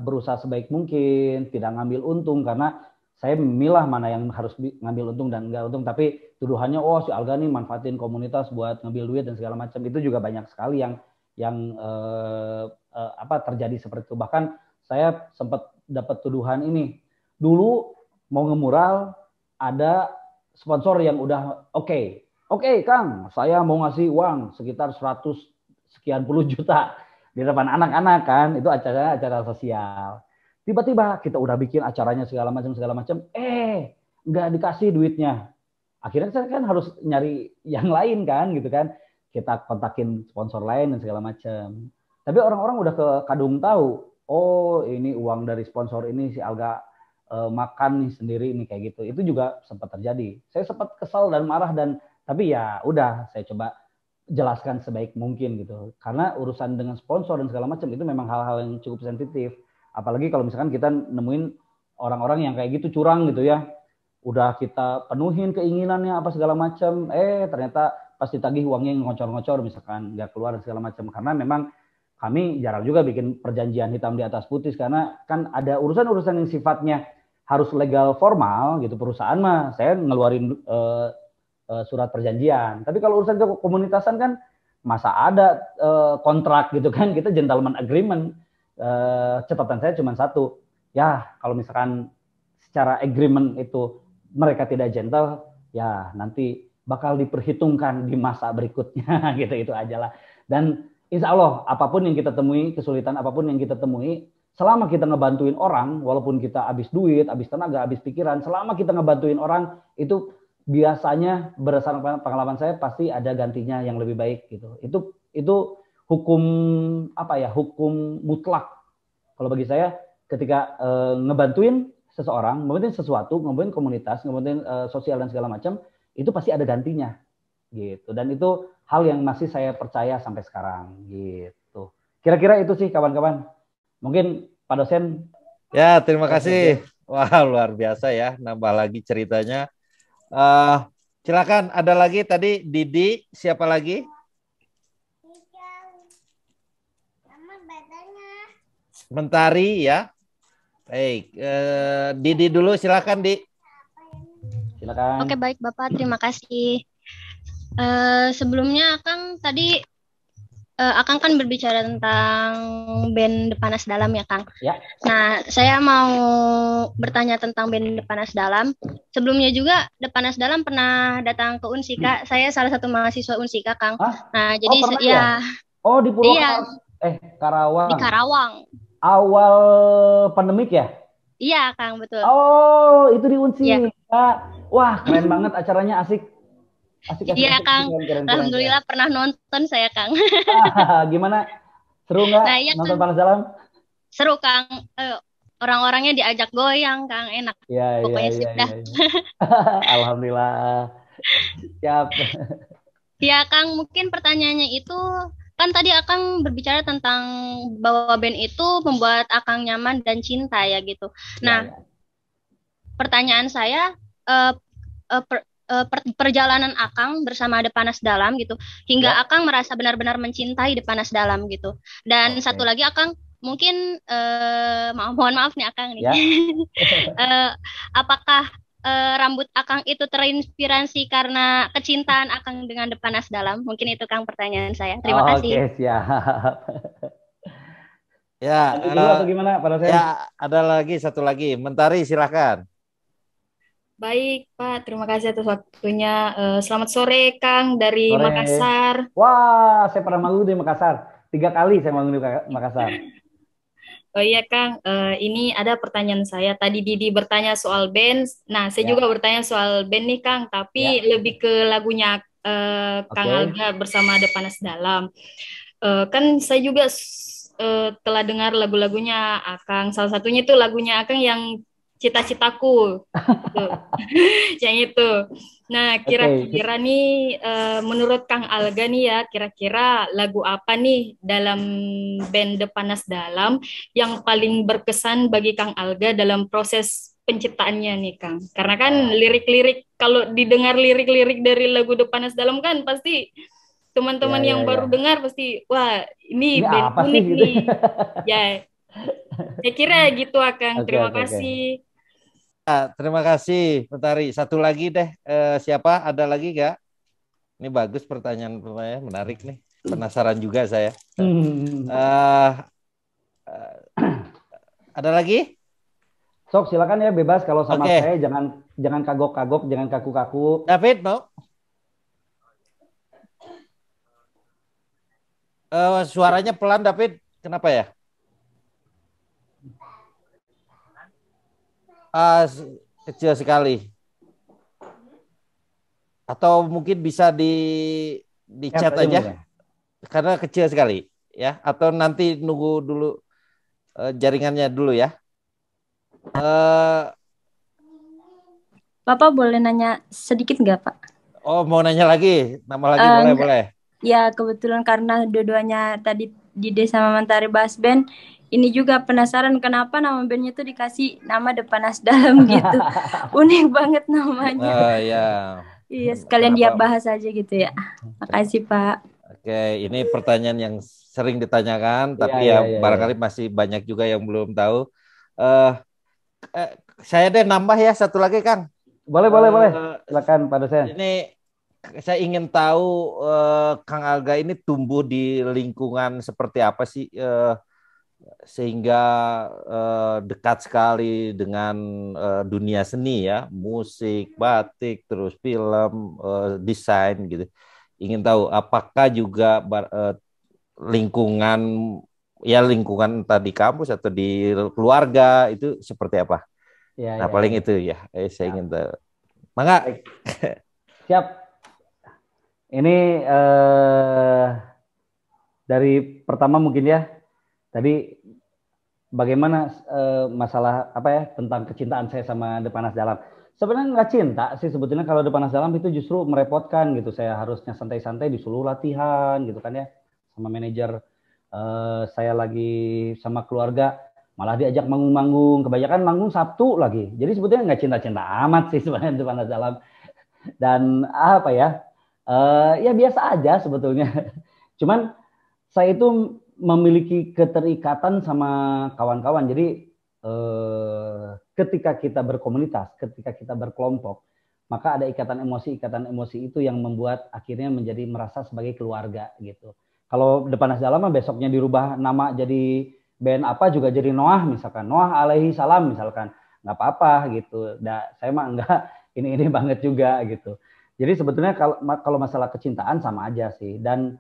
berusaha sebaik mungkin, tidak ngambil untung karena saya milah mana yang harus ngambil untung dan enggak untung. Tapi tuduhannya, oh si Alga nih manfaatin komunitas buat ngambil duit dan segala macam itu juga banyak sekali yang yang eh, eh, apa terjadi seperti itu. Bahkan saya sempat dapat tuduhan ini. Dulu mau ngemural ada sponsor yang udah oke, okay, oke okay, Kang, saya mau ngasih uang sekitar 100 sekian puluh juta di depan anak-anak kan, itu acara acara sosial. Tiba-tiba kita udah bikin acaranya segala macam segala macam, eh nggak dikasih duitnya. Akhirnya saya kan harus nyari yang lain kan gitu kan. Kita kontakin sponsor lain dan segala macam. Tapi orang-orang udah ke kadung tahu, oh ini uang dari sponsor ini si Alga eh, makan nih sendiri ini kayak gitu. Itu juga sempat terjadi. Saya sempat kesal dan marah dan tapi ya udah saya coba jelaskan sebaik mungkin gitu. Karena urusan dengan sponsor dan segala macam itu memang hal-hal yang cukup sensitif. Apalagi kalau misalkan kita nemuin orang-orang yang kayak gitu curang gitu ya. Udah kita penuhin keinginannya apa segala macam, eh ternyata pas ditagih uangnya ngocor-ngocor misalkan nggak keluar dan segala macam karena memang kami jarang juga bikin perjanjian hitam di atas putih karena kan ada urusan-urusan yang sifatnya harus legal formal gitu perusahaan mah saya ngeluarin eh, Eh, surat perjanjian. Tapi kalau urusan ke komunitasan kan masa ada uh, kontrak gitu kan, [LAUGHS] kita gentleman agreement. Uh, catatan saya cuma satu, ya kalau misalkan secara agreement itu mereka tidak gentle, ya nanti bakal diperhitungkan di masa berikutnya [LAUGHS] gitu itu aja lah. Dan insya Allah apapun yang kita temui, kesulitan apapun yang kita temui, selama kita ngebantuin orang, walaupun kita habis duit, habis tenaga, habis pikiran, selama kita ngebantuin orang, itu biasanya berdasarkan pengalaman saya pasti ada gantinya yang lebih baik gitu. Itu itu hukum apa ya? Hukum mutlak. Kalau bagi saya ketika e, ngebantuin seseorang, ngebantuin sesuatu, ngebantuin komunitas, ngebantuin e, sosial dan segala macam, itu pasti ada gantinya gitu. Dan itu hal yang masih saya percaya sampai sekarang gitu. Kira-kira itu sih kawan-kawan. Mungkin Pak dosen. Ya, terima kasih. Wah, luar biasa ya. Nambah lagi ceritanya Uh, silakan ada lagi tadi Didi, siapa lagi? Mentari ya. Baik, uh, Didi dulu silakan Di. Silakan. Oke, baik Bapak, terima kasih. Uh, sebelumnya Kang tadi uh, Akang kan berbicara tentang band Depanas Dalam ya Kang. Ya. Nah, saya mau bertanya tentang band Depanas Dalam. Sebelumnya juga Depanas Dalam pernah datang ke Unsika. Hmm. Saya salah satu mahasiswa Unsika Kang. Hah? Nah, oh, jadi oh, pernah. Ya. ya. Oh di Pulau iya. eh Karawang. Di Karawang. Awal pandemik ya? Iya Kang betul. Oh itu di Unsika. Ya. Wah keren banget acaranya asik Asik, asik, iya asik, Kang, alhamdulillah pernah nonton saya Kang. ah, gimana? Seru nggak nah, iya, nonton panas dalam? Seru Kang, eh, orang-orangnya diajak goyang Kang, enak. Ya, Pokoknya ya, ya, ya, ya. alhamdulillah. Siap. Iya Kang, mungkin pertanyaannya itu kan tadi Akang berbicara tentang bahwa band itu membuat Akang nyaman dan cinta ya gitu. Iya, nah, ya, ya. pertanyaan saya uh, uh, per, Eh, per perjalanan Akang bersama Depanas Dalam gitu hingga ya. Akang merasa benar-benar mencintai Depanas Dalam gitu. Dan okay. satu lagi Akang mungkin uh, eh, maaf mohon maaf nih Akang nih. yeah. Ya. [LAUGHS] uh, apakah uh, rambut Akang itu terinspirasi karena kecintaan Akang dengan Depanas Dalam? Mungkin itu Kang pertanyaan saya. Terima oh, kasih. Oke, okay, siap. ya, ada, gimana Ya, ada lagi satu lagi. Mentari silakan. Baik, Pak. Terima kasih atas waktunya. Eh, selamat sore, Kang, dari sore. Makassar. Wah, saya pernah manggung di Makassar. Tiga kali saya manggung di Makassar. [LAUGHS] oh iya, Kang. Eh, ini ada pertanyaan saya. Tadi Didi bertanya soal band. Nah, saya ya. juga bertanya soal band nih, Kang. Tapi ya. lebih ke lagunya eh, Kang okay. Alga bersama ada Panas Dalam. kan saya juga telah dengar lagu-lagunya Akang. Salah satunya itu lagunya Akang yang cita-citaku gitu. [LAUGHS] yang itu nah kira-kira okay. nih uh, menurut Kang Alga nih ya kira-kira lagu apa nih dalam band The Panas Dalam yang paling berkesan bagi Kang Alga dalam proses penciptaannya nih Kang karena kan lirik-lirik kalau didengar lirik-lirik dari lagu The Panas Dalam kan pasti teman-teman ya, ya yang ya, baru ya. dengar pasti wah ini, ini band unik gitu? nih ya [LAUGHS] saya kira gitu akan okay, terima okay, kasih okay. Ah, terima kasih Mentari. Satu lagi deh, eh, siapa? Ada lagi nggak? Ini bagus pertanyaan-pertanyaan menarik nih. Penasaran juga saya. Hmm. Ah, ah, ada lagi? Sok silakan ya bebas kalau sama okay. saya jangan jangan kagok-kagok, jangan kaku-kaku. David mau? Uh, suaranya pelan David, kenapa ya? uh, kecil sekali. Atau mungkin bisa di di chat ya, aja. Ya. Karena kecil sekali ya atau nanti nunggu dulu uh, jaringannya dulu ya. Uh, eh, Bapak boleh nanya sedikit nggak Pak? Oh mau nanya lagi, nama lagi um, boleh boleh. Ya kebetulan karena dua-duanya tadi di desa Mamantari Basben ini juga penasaran kenapa nama bandnya tuh dikasih nama depan as dalam [LAUGHS] gitu unik banget namanya oh, ya. iya, iya hmm, sekalian kenapa? dia bahas aja gitu ya hmm, makasih pak oke ini pertanyaan yang sering ditanyakan iya, tapi ya, ya, ya barangkali ya. masih banyak juga yang belum tahu uh, uh, saya deh nambah ya satu lagi kang boleh uh, boleh boleh eh, silakan pada saya. ini saya ingin tahu uh, Kang Alga ini tumbuh di lingkungan seperti apa sih? Uh, sehingga eh, dekat sekali dengan eh, dunia seni ya, musik, batik, terus film, eh, desain gitu. Ingin tahu apakah juga bar, eh, lingkungan ya lingkungan tadi kampus atau di keluarga itu seperti apa? Ya, nah ya, paling ya. itu ya, eh, saya ya. ingin tahu. Mangga. Siap. Ini eh, dari pertama mungkin ya Tadi bagaimana uh, masalah apa ya tentang kecintaan saya sama Depanas Dalam. Sebenarnya nggak cinta sih sebetulnya kalau Depanas Dalam itu justru merepotkan gitu. Saya harusnya santai-santai disuruh latihan gitu kan ya sama manajer. Uh, saya lagi sama keluarga malah diajak manggung-manggung. Kebanyakan manggung Sabtu lagi. Jadi sebetulnya nggak cinta-cinta amat sih sebenarnya Depanas Dalam. Dan apa ya? Uh, ya biasa aja sebetulnya. [LAUGHS] Cuman saya itu memiliki keterikatan sama kawan-kawan. Jadi eh, ketika kita berkomunitas, ketika kita berkelompok, maka ada ikatan emosi, ikatan emosi itu yang membuat akhirnya menjadi merasa sebagai keluarga gitu. Kalau depan asal lama besoknya dirubah nama jadi band apa juga jadi Noah misalkan, Noah alaihi salam misalkan, nggak apa-apa gitu. Nah, saya mah enggak [LAUGHS] ini ini banget juga gitu. Jadi sebetulnya kalau masalah kecintaan sama aja sih dan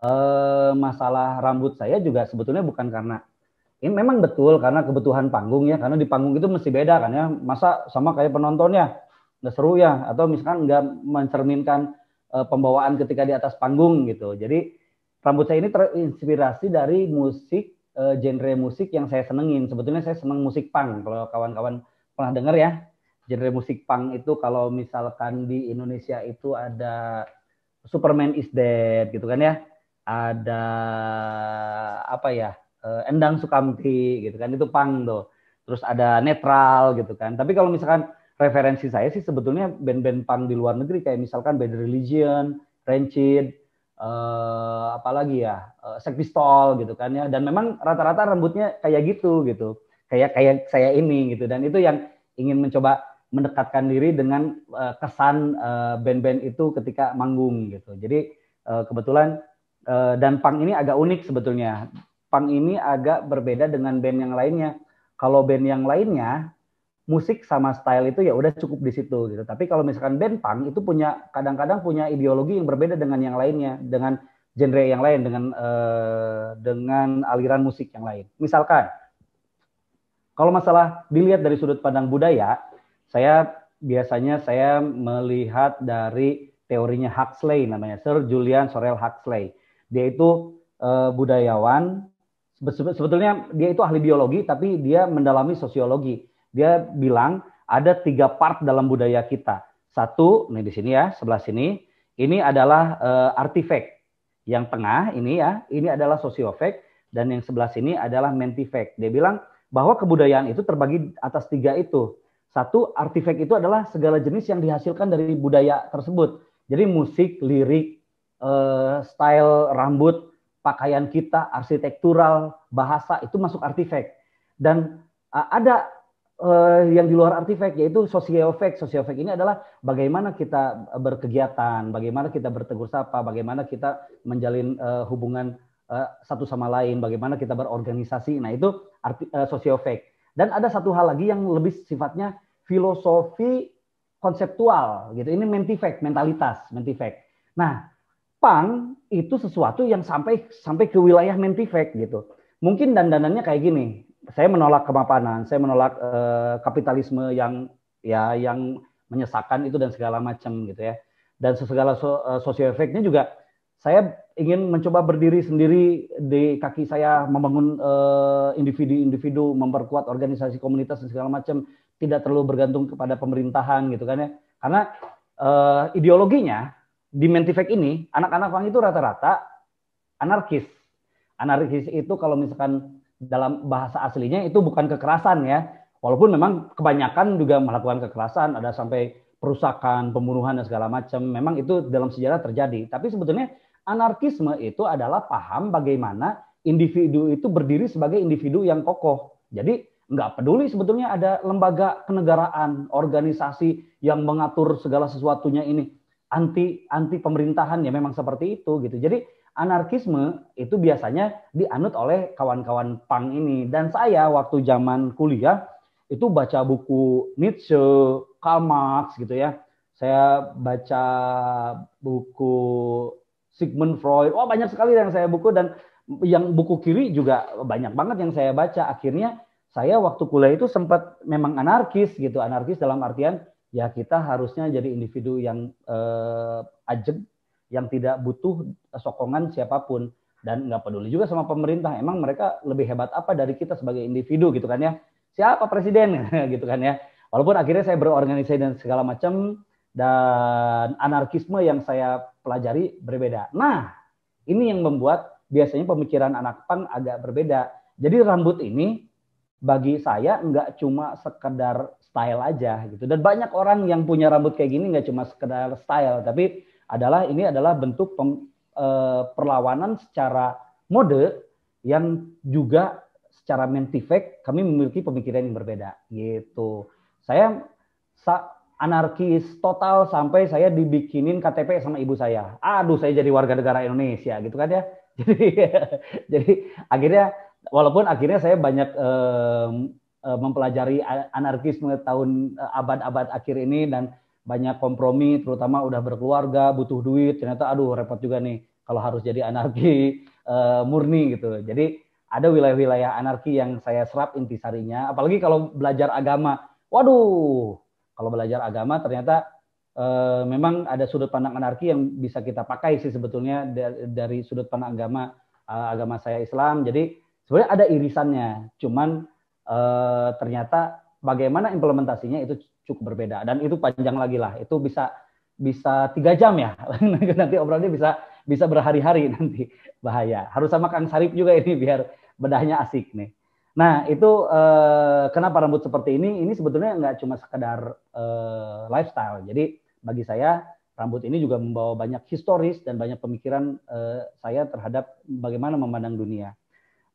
Eh, masalah rambut saya juga sebetulnya bukan karena ini memang betul karena kebutuhan panggung ya karena di panggung itu mesti beda kan ya masa sama kayak penontonnya nggak seru ya atau misalkan nggak mencerminkan e, pembawaan ketika di atas panggung gitu jadi rambut saya ini terinspirasi dari musik e, genre musik yang saya senengin sebetulnya saya seneng musik punk kalau kawan-kawan pernah dengar ya genre musik punk itu kalau misalkan di Indonesia itu ada Superman is Dead gitu kan ya. Ada apa ya? Eh, Endang Sukamti gitu kan itu pang tuh. Terus ada netral gitu kan. Tapi kalau misalkan referensi saya sih sebetulnya band-band pang di luar negeri kayak misalkan Bad Religion, Rancid, eh, apalagi ya, eh, Sex Pistol gitu kan ya. Dan memang rata-rata rambutnya kayak gitu gitu. Kayak kayak saya ini gitu dan itu yang ingin mencoba mendekatkan diri dengan uh, kesan band eh, band-band itu ketika manggung gitu. Jadi uh, kebetulan uh, dan pang ini agak unik sebetulnya. Pang ini agak berbeda dengan band yang lainnya. Kalau band yang lainnya musik sama style itu ya udah cukup di situ gitu. Tapi kalau misalkan band pang itu punya kadang-kadang punya ideologi yang berbeda dengan yang lainnya, dengan genre yang lain, dengan uh, dengan aliran musik yang lain. Misalkan kalau masalah dilihat dari sudut pandang budaya, saya biasanya saya melihat dari teorinya Huxley namanya Sir Julian Sorel Huxley. Dia itu uh, budayawan sebetulnya dia itu ahli biologi tapi dia mendalami sosiologi. Dia bilang ada tiga part dalam budaya kita. Satu, nih di sini ya, sebelah sini, ini adalah uh, artifact. Yang tengah ini ya, ini adalah sosiofek. dan yang sebelah sini adalah mentifek. Dia bilang bahwa kebudayaan itu terbagi atas tiga itu. Satu, artefak itu adalah segala jenis yang dihasilkan dari budaya tersebut. Jadi musik, lirik, eh, style rambut, pakaian kita, arsitektural, bahasa itu masuk artefak. Dan eh, ada eh, yang di luar artefak yaitu sosiofek. Sosiofek ini adalah bagaimana kita berkegiatan, bagaimana kita bertegur sapa, bagaimana kita menjalin hubungan satu sama lain, bagaimana kita berorganisasi. Nah, itu arti, eh, sosiofek. Dan ada satu hal lagi yang lebih sifatnya filosofi konseptual gitu. Ini mentifek, mentalitas, mentifek. Nah, pang itu sesuatu yang sampai sampai ke wilayah mentifek gitu. Mungkin dandanannya kayak gini. Saya menolak kemapanan, saya menolak uh, kapitalisme yang ya yang menyesakan itu dan segala macam gitu ya. Dan segala so, uh, sosio efeknya juga saya ingin mencoba berdiri sendiri di kaki saya membangun eh, individu-individu, uh, memperkuat organisasi komunitas dan segala macam tidak terlalu bergantung kepada pemerintahan gitu kan ya. Karena uh, ideologinya di Mentifek ini anak-anak orang itu rata-rata anarkis. Anarkis itu kalau misalkan dalam bahasa aslinya itu bukan kekerasan ya. Walaupun memang kebanyakan juga melakukan kekerasan, ada sampai perusakan, pembunuhan dan segala macam. Memang itu dalam sejarah terjadi. Tapi sebetulnya anarkisme itu adalah paham bagaimana individu itu berdiri sebagai individu yang kokoh. Jadi nggak peduli sebetulnya ada lembaga kenegaraan, organisasi yang mengatur segala sesuatunya ini anti anti pemerintahan ya memang seperti itu gitu. Jadi anarkisme itu biasanya dianut oleh kawan-kawan pang ini dan saya waktu zaman kuliah itu baca buku Nietzsche, Karl Marx gitu ya. Saya baca buku Sigmund Freud. Wah, oh, banyak sekali yang saya buku dan yang buku kiri juga banyak banget yang saya baca. Akhirnya saya waktu kuliah itu sempat memang anarkis gitu, anarkis dalam artian ya kita harusnya jadi individu yang eh, ajeg, yang tidak butuh sokongan siapapun dan nggak peduli juga sama pemerintah. Emang mereka lebih hebat apa dari kita sebagai individu gitu kan ya? Siapa presiden [LAUGHS] gitu kan ya? Walaupun akhirnya saya berorganisasi dan segala macam dan anarkisme yang saya pelajari berbeda. Nah, ini yang membuat biasanya pemikiran anak pang agak berbeda. Jadi rambut ini bagi saya nggak cuma sekedar style aja gitu. Dan banyak orang yang punya rambut kayak gini nggak cuma sekedar style, tapi adalah ini adalah bentuk pem, e, eh, perlawanan secara mode yang juga secara mentifek kami memiliki pemikiran yang berbeda gitu. Saya sa anarkis total sampai saya dibikinin KTP sama ibu saya. Aduh, saya jadi warga negara Indonesia gitu kan ya. [LAUGHS] Jadi jadi akhirnya walaupun akhirnya saya banyak um, mempelajari anarkisme tahun eh, abad-abad akhir ini dan banyak kompromi terutama udah berkeluarga butuh duit ternyata aduh repot juga nih kalau harus jadi anarki uh, [LAUGHS] murni gitu jadi ada wilayah-wilayah anarki yang saya serap intisarinya apalagi kalau belajar agama waduh kalau belajar agama ternyata uh, memang ada sudut pandang anarki yang bisa kita pakai sih sebetulnya dari, sudut pandang agama uh, agama saya Islam jadi Sebenarnya ada irisannya, cuman eh, ternyata bagaimana implementasinya itu cukup berbeda dan itu panjang lagi lah. Itu bisa bisa tiga jam ya [LAUGHS] nanti obrolannya bisa bisa berhari-hari nanti bahaya. Harus sama Kang Sarip juga ini biar bedahnya asik nih. Nah itu eh, kenapa rambut seperti ini? Ini sebetulnya nggak cuma sekedar eh, lifestyle. Jadi bagi saya rambut ini juga membawa banyak historis dan banyak pemikiran eh, saya terhadap bagaimana memandang dunia.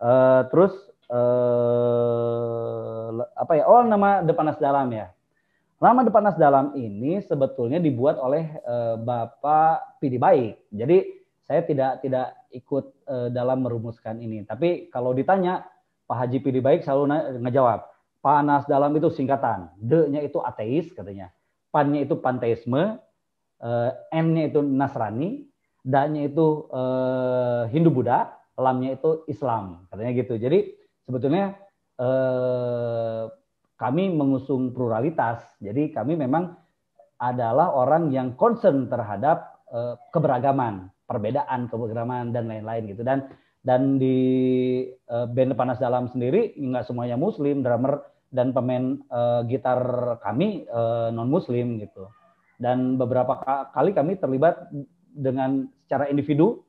Eh, terus uh, apa ya? Oh, nama Depanas Dalam ya. Nama Depanas Dalam ini sebetulnya dibuat oleh uh, Bapak Pidi Baik. Jadi saya tidak tidak ikut uh, dalam merumuskan ini. Tapi kalau ditanya Pak Haji Pidi Baik selalu ngejawab, panas dalam itu singkatan, D-nya itu ateis katanya, pan-nya itu panteisme, uh, N-nya itu Nasrani, dan nya itu uh, Hindu Buddha, lamnya itu Islam katanya gitu. Jadi sebetulnya eh, kami mengusung pluralitas. Jadi kami memang adalah orang yang concern terhadap eh, keberagaman, perbedaan keberagaman dan lain-lain gitu. Dan dan di eh, band Panas Dalam sendiri nggak semuanya Muslim, drummer dan pemain eh, gitar kami eh, non Muslim gitu. Dan beberapa kali kami terlibat dengan secara individu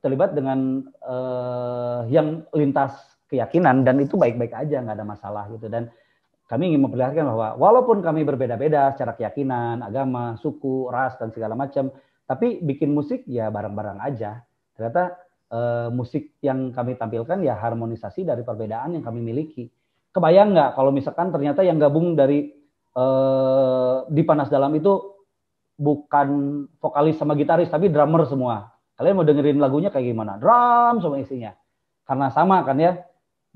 terlibat dengan uh, yang lintas keyakinan dan itu baik-baik aja nggak ada masalah gitu dan kami ingin memperlihatkan bahwa walaupun kami berbeda-beda secara keyakinan, agama, suku, ras dan segala macam, tapi bikin musik ya bareng-bareng aja. Ternyata eh, musik yang kami tampilkan ya harmonisasi dari perbedaan yang kami miliki. Kebayang nggak kalau misalkan ternyata yang gabung dari eh, di panas dalam itu bukan vokalis sama gitaris tapi drummer semua. Kalian mau dengerin lagunya kayak gimana? Drum sama isinya. Karena sama kan ya.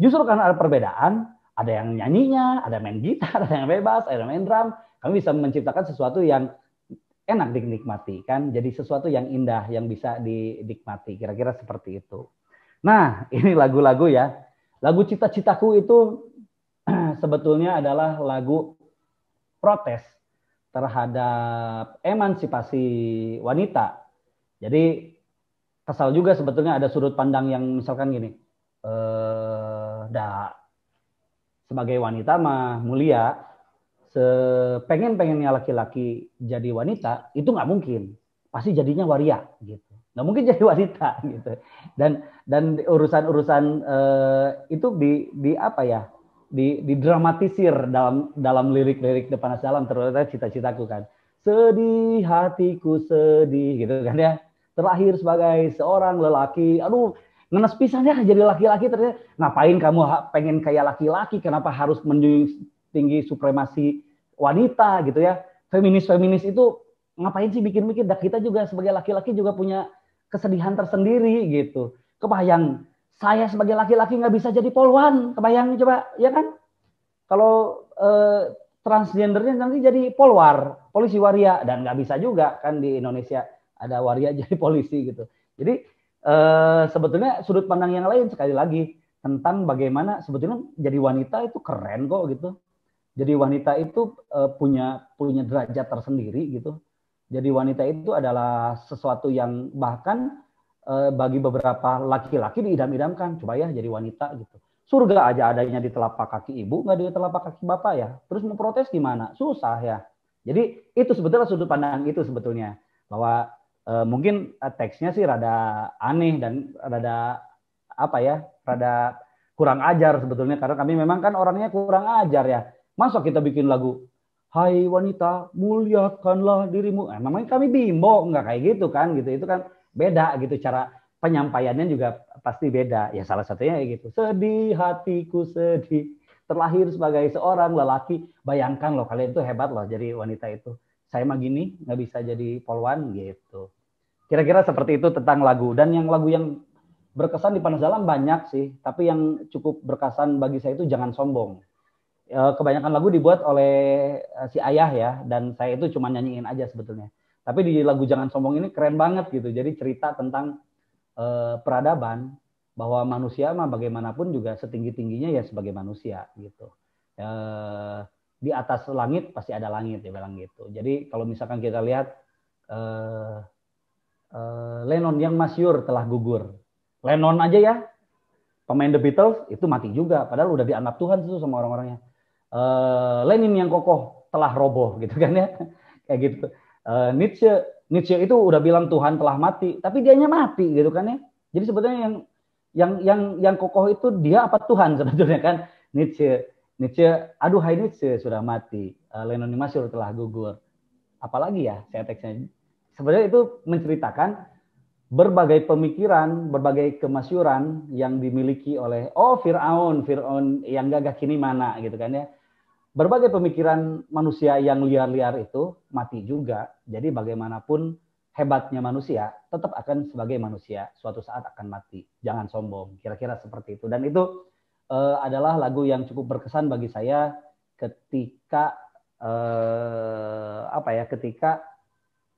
Justru karena ada perbedaan, ada yang nyanyinya, ada main gitar, [LAUGHS] ada yang bebas, ada yang main drum. Kami bisa menciptakan sesuatu yang enak dinikmati kan. Jadi sesuatu yang indah yang bisa dinikmati. Kira-kira seperti itu. Nah, [LAUGHS] ini lagu-lagu ya. Lagu Cita-Citaku itu [CLEARS THROAT] sebetulnya adalah lagu protes terhadap emansipasi wanita. Jadi kesal juga sebetulnya ada sudut pandang yang misalkan gini, eh da, sebagai wanita mah mulia, sepengen-pengennya laki-laki jadi wanita itu nggak mungkin, pasti jadinya waria gitu. Nggak mungkin [LAUGHS] jadi wanita gitu. Dan dan urusan-urusan eh, itu di di apa ya? Di, didramatisir dalam dalam lirik-lirik depan dalam terutama cita-citaku kan sedih hatiku sedih gitu kan ya terakhir sebagai seorang lelaki. Aduh, ngenes pisahnya jadi laki-laki ternyata ngapain kamu pengen kayak laki-laki? Kenapa harus menjunjung tinggi supremasi wanita gitu ya? Feminis-feminis itu ngapain sih bikin-bikin? Dah kita juga sebagai laki-laki juga punya kesedihan tersendiri gitu. Kebayang saya sebagai laki-laki nggak bisa jadi polwan, kebayang coba ya kan? Kalau eh, transgendernya nanti jadi polwar, polisi waria dan nggak bisa juga kan di Indonesia ada waria jadi polisi gitu. Jadi eh, sebetulnya sudut pandang yang lain sekali lagi tentang bagaimana sebetulnya jadi wanita itu keren kok gitu. Jadi wanita itu eh, punya punya derajat tersendiri gitu. Jadi wanita itu adalah sesuatu yang bahkan eh, bagi beberapa laki-laki diidam-idamkan. Coba ya jadi wanita gitu. Surga aja adanya di telapak kaki ibu, nggak di telapak kaki bapak ya. Terus mau protes gimana? Susah ya. Jadi itu sebetulnya sudut pandang itu sebetulnya bahwa uh, mungkin uh, teksnya sih rada aneh dan rada apa ya rada kurang ajar sebetulnya karena kami memang kan orangnya kurang ajar ya masuk kita bikin lagu Hai wanita muliakanlah dirimu eh, memang kami bimbo nggak kayak gitu kan gitu itu kan beda gitu cara penyampaiannya juga pasti beda ya salah satunya kayak gitu sedih hatiku sedih terlahir sebagai seorang lelaki bayangkan loh kalian itu hebat loh jadi wanita itu saya mah gini nggak bisa jadi polwan gitu. Kira-kira seperti itu tentang lagu dan yang lagu yang berkesan di Panas Dalam banyak sih, tapi yang cukup berkesan bagi saya itu jangan sombong. E, kebanyakan lagu dibuat oleh e, si ayah ya, dan saya itu cuma nyanyiin aja sebetulnya. Tapi di lagu Jangan Sombong ini keren banget gitu. Jadi cerita tentang eh, peradaban bahwa manusia mah bagaimanapun juga setinggi tingginya ya sebagai manusia gitu. Eh, di atas langit pasti ada langit ya bilang gitu. Jadi kalau misalkan kita lihat eh, eh, Lennon yang masyur telah gugur. Lennon aja ya pemain The Beatles itu mati juga padahal udah dianggap Tuhan itu sama orang-orangnya. Eh, Lenin yang kokoh telah roboh [LAUGHS] gitu kan ya. Kayak gitu. Eh, Nietzsche Nietzsche itu udah bilang Tuhan telah mati, tapi dianya mati gitu kan ya. Jadi sebetulnya yang yang yang yang kokoh itu dia apa Tuhan [LAUGHS] sebetulnya kan Nietzsche Nietzsche, hai Nietzsche sudah mati, uh, Lennon Masur telah gugur. Apalagi ya saya teksnya. Sebenarnya itu menceritakan berbagai pemikiran, berbagai kemasyuran yang dimiliki oleh oh Firaun, Firaun yang gagah kini mana gitu kan ya. Berbagai pemikiran manusia yang liar-liar itu mati juga. Jadi bagaimanapun hebatnya manusia tetap akan sebagai manusia suatu saat akan mati. Jangan sombong. Kira-kira seperti itu. Dan itu uh, adalah lagu yang cukup berkesan bagi saya ketika uh, apa ya ketika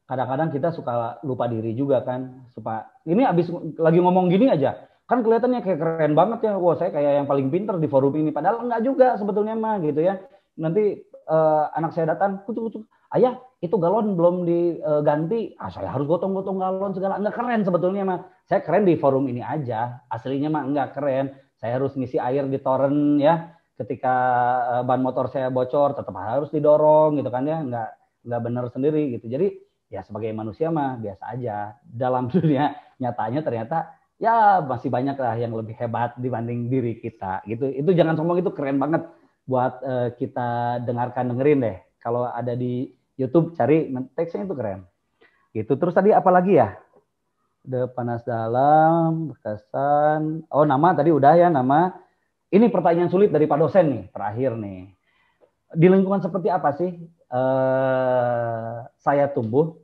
kadang-kadang kita suka lupa diri juga kan suka ini abis lagi ngomong gini aja kan kelihatannya kayak keren banget ya wah saya kayak yang paling pinter di forum ini padahal enggak juga sebetulnya mah gitu ya nanti uh, anak saya datang kucuk kucuk ayah itu galon belum diganti ah saya harus gotong-gotong galon segala enggak keren sebetulnya mah saya keren di forum ini aja aslinya mah enggak keren saya harus ngisi air di toren ya ketika eh, ban motor saya bocor tetap harus didorong gitu kan ya nggak nggak benar sendiri gitu jadi ya sebagai manusia mah biasa aja dalam [LAUGHS] dunia nyatanya ternyata ya masih banyak lah yang lebih hebat dibanding diri kita gitu itu jangan sombong itu keren banget buat uh, kita dengarkan dengerin deh kalau ada di YouTube cari teksnya itu keren gitu terus tadi apa lagi ya The Panas Dalam, Bekasan. Oh, nama tadi udah ya, nama. Ini pertanyaan sulit dari Pak dosen nih, terakhir nih. Di lingkungan seperti apa sih eh, saya tumbuh?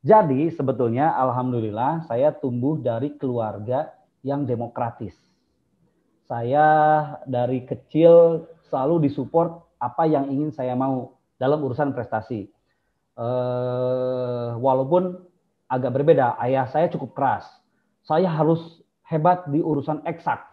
Jadi sebetulnya alhamdulillah saya tumbuh dari keluarga yang demokratis. Saya dari kecil selalu disupport apa yang ingin saya mau dalam urusan prestasi. Eh, walaupun agak berbeda. Ayah saya cukup keras. Saya harus hebat di urusan eksak.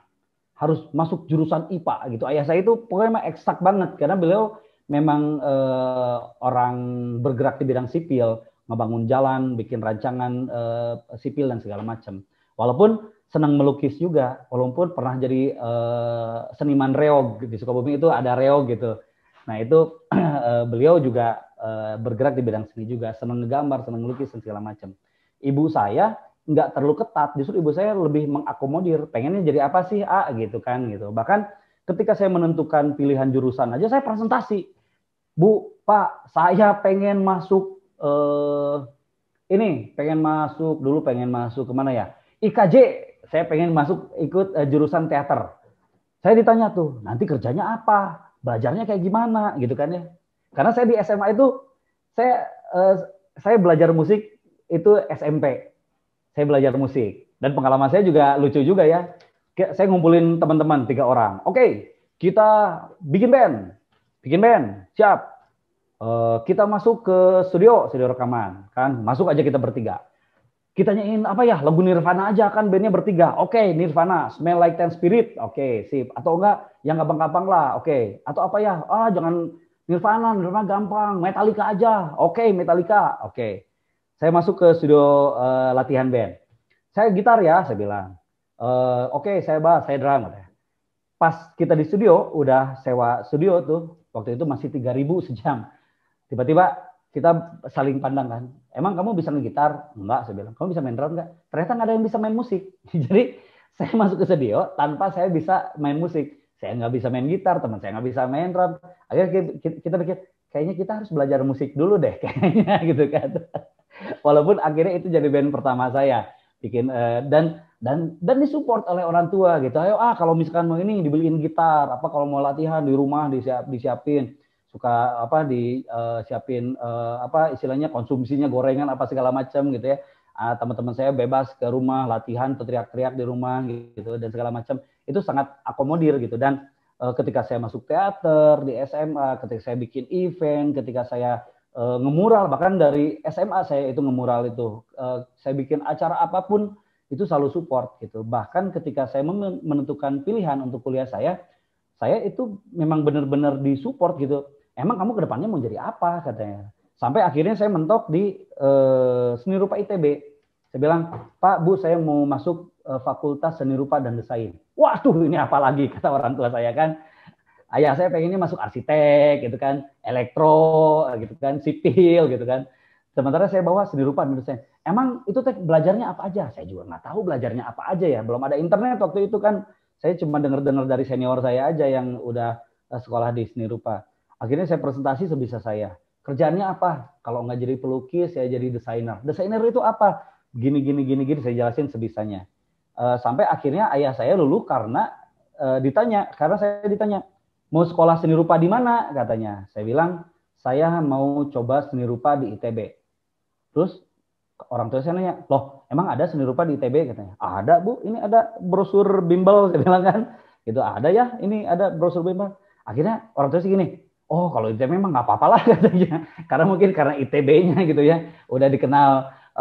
Harus masuk jurusan IPA gitu. Ayah saya itu pokoknya memang eksak banget karena beliau memang eh, orang bergerak di bidang sipil, ngebangun jalan, bikin rancangan eh, sipil dan segala macam. Walaupun senang melukis juga, walaupun pernah jadi eh, seniman reog di Sukabumi itu ada reog gitu. Nah itu [CLEARS THROAT] beliau juga bergerak di bidang seni juga, senang ngegambar, senang melukis dan segala macam ibu saya nggak terlalu ketat, justru ibu saya lebih mengakomodir, pengennya jadi apa sih A gitu kan gitu. Bahkan ketika saya menentukan pilihan jurusan aja saya presentasi. Bu, Pak, saya pengen masuk eh, ini, pengen masuk dulu pengen masuk kemana ya? IKJ, saya pengen masuk ikut eh, jurusan teater. Saya ditanya tuh, nanti kerjanya apa? Belajarnya kayak gimana gitu kan ya. Karena saya di SMA itu saya eh, saya belajar musik itu SMP. Saya belajar musik. Dan pengalaman saya juga lucu juga ya. Saya ngumpulin teman-teman tiga orang. Oke, okay, kita bikin band. Bikin band, siap. Uh, kita masuk ke studio, studio rekaman. Kan, masuk aja kita bertiga. Kita nyanyiin apa ya, lagu Nirvana aja kan bandnya bertiga. Oke, okay, Nirvana, Smell Like Ten Spirit. Oke, okay, sip. Atau enggak, yang gampang-gampang lah. Oke. Okay. Atau apa ya, ah jangan Nirvana, Nirvana gampang. Metallica aja. Oke, okay, Metallica. Oke. Okay saya masuk ke studio uh, latihan band. Saya gitar ya, saya bilang. Uh, Oke, okay, saya bahas, saya drum. Pas kita di studio, udah sewa studio tuh. Waktu itu masih 3000 sejam. Tiba-tiba kita saling pandang kan. Emang kamu bisa main gitar? Enggak, saya bilang. Kamu bisa main drum enggak? Ternyata nggak ada yang bisa main musik. [LAUGHS] Jadi saya masuk ke studio tanpa saya bisa main musik. Saya nggak bisa main gitar, teman saya nggak bisa main drum. Akhirnya kita pikir, kayaknya kita harus belajar musik dulu deh, [LAUGHS] kayaknya gitu kan walaupun akhirnya itu jadi band pertama saya bikin uh, dan dan dan disupport oleh orang tua gitu ayo ah kalau misalkan mau ini dibeliin gitar apa kalau mau latihan di rumah disiap disiapin suka apa disiapin eh, uh, eh, apa istilahnya konsumsinya gorengan apa segala macam gitu ya ah, teman-teman saya bebas ke rumah latihan teriak-teriak di rumah gitu dan segala macam itu sangat akomodir gitu dan uh, ketika saya masuk teater di SMA ketika saya bikin event ketika saya uh, ngemural bahkan dari SMA saya itu ngemural itu uh, saya bikin acara apapun itu selalu support gitu bahkan ketika saya menentukan pilihan untuk kuliah saya saya itu memang benar-benar disupport gitu emang kamu kedepannya mau jadi apa katanya sampai akhirnya saya mentok di uh, seni rupa ITB saya bilang Pak Bu saya mau masuk uh, fakultas seni rupa dan desain waduh ini apa lagi kata orang tua saya kan ayah saya pengennya masuk arsitek gitu kan, elektro gitu kan, sipil gitu kan. Sementara saya bawa seni rupa menurut saya. Emang itu teh belajarnya apa aja? Saya juga nggak tahu belajarnya apa aja ya. Belum ada internet waktu itu kan. Saya cuma dengar-dengar dari senior saya aja yang udah eh, sekolah di seni rupa. Akhirnya saya presentasi sebisa saya. Kerjaannya apa? Kalau nggak jadi pelukis, saya jadi desainer. Desainer itu apa? Gini, gini, gini, gini. Saya jelasin sebisanya. Eh, sampai akhirnya ayah saya lulu karena eh, ditanya, karena saya ditanya, mau sekolah seni rupa di mana katanya saya bilang saya mau coba seni rupa di ITB terus orang tua saya nanya loh emang ada seni rupa di ITB katanya ada bu ini ada brosur bimbel [LAUGHS] saya bilang kan gitu ada ya ini ada brosur bimbel akhirnya orang tua saya gini oh kalau ITB memang nggak apa-apa lah [LAUGHS] katanya karena mungkin karena ITB-nya gitu ya udah dikenal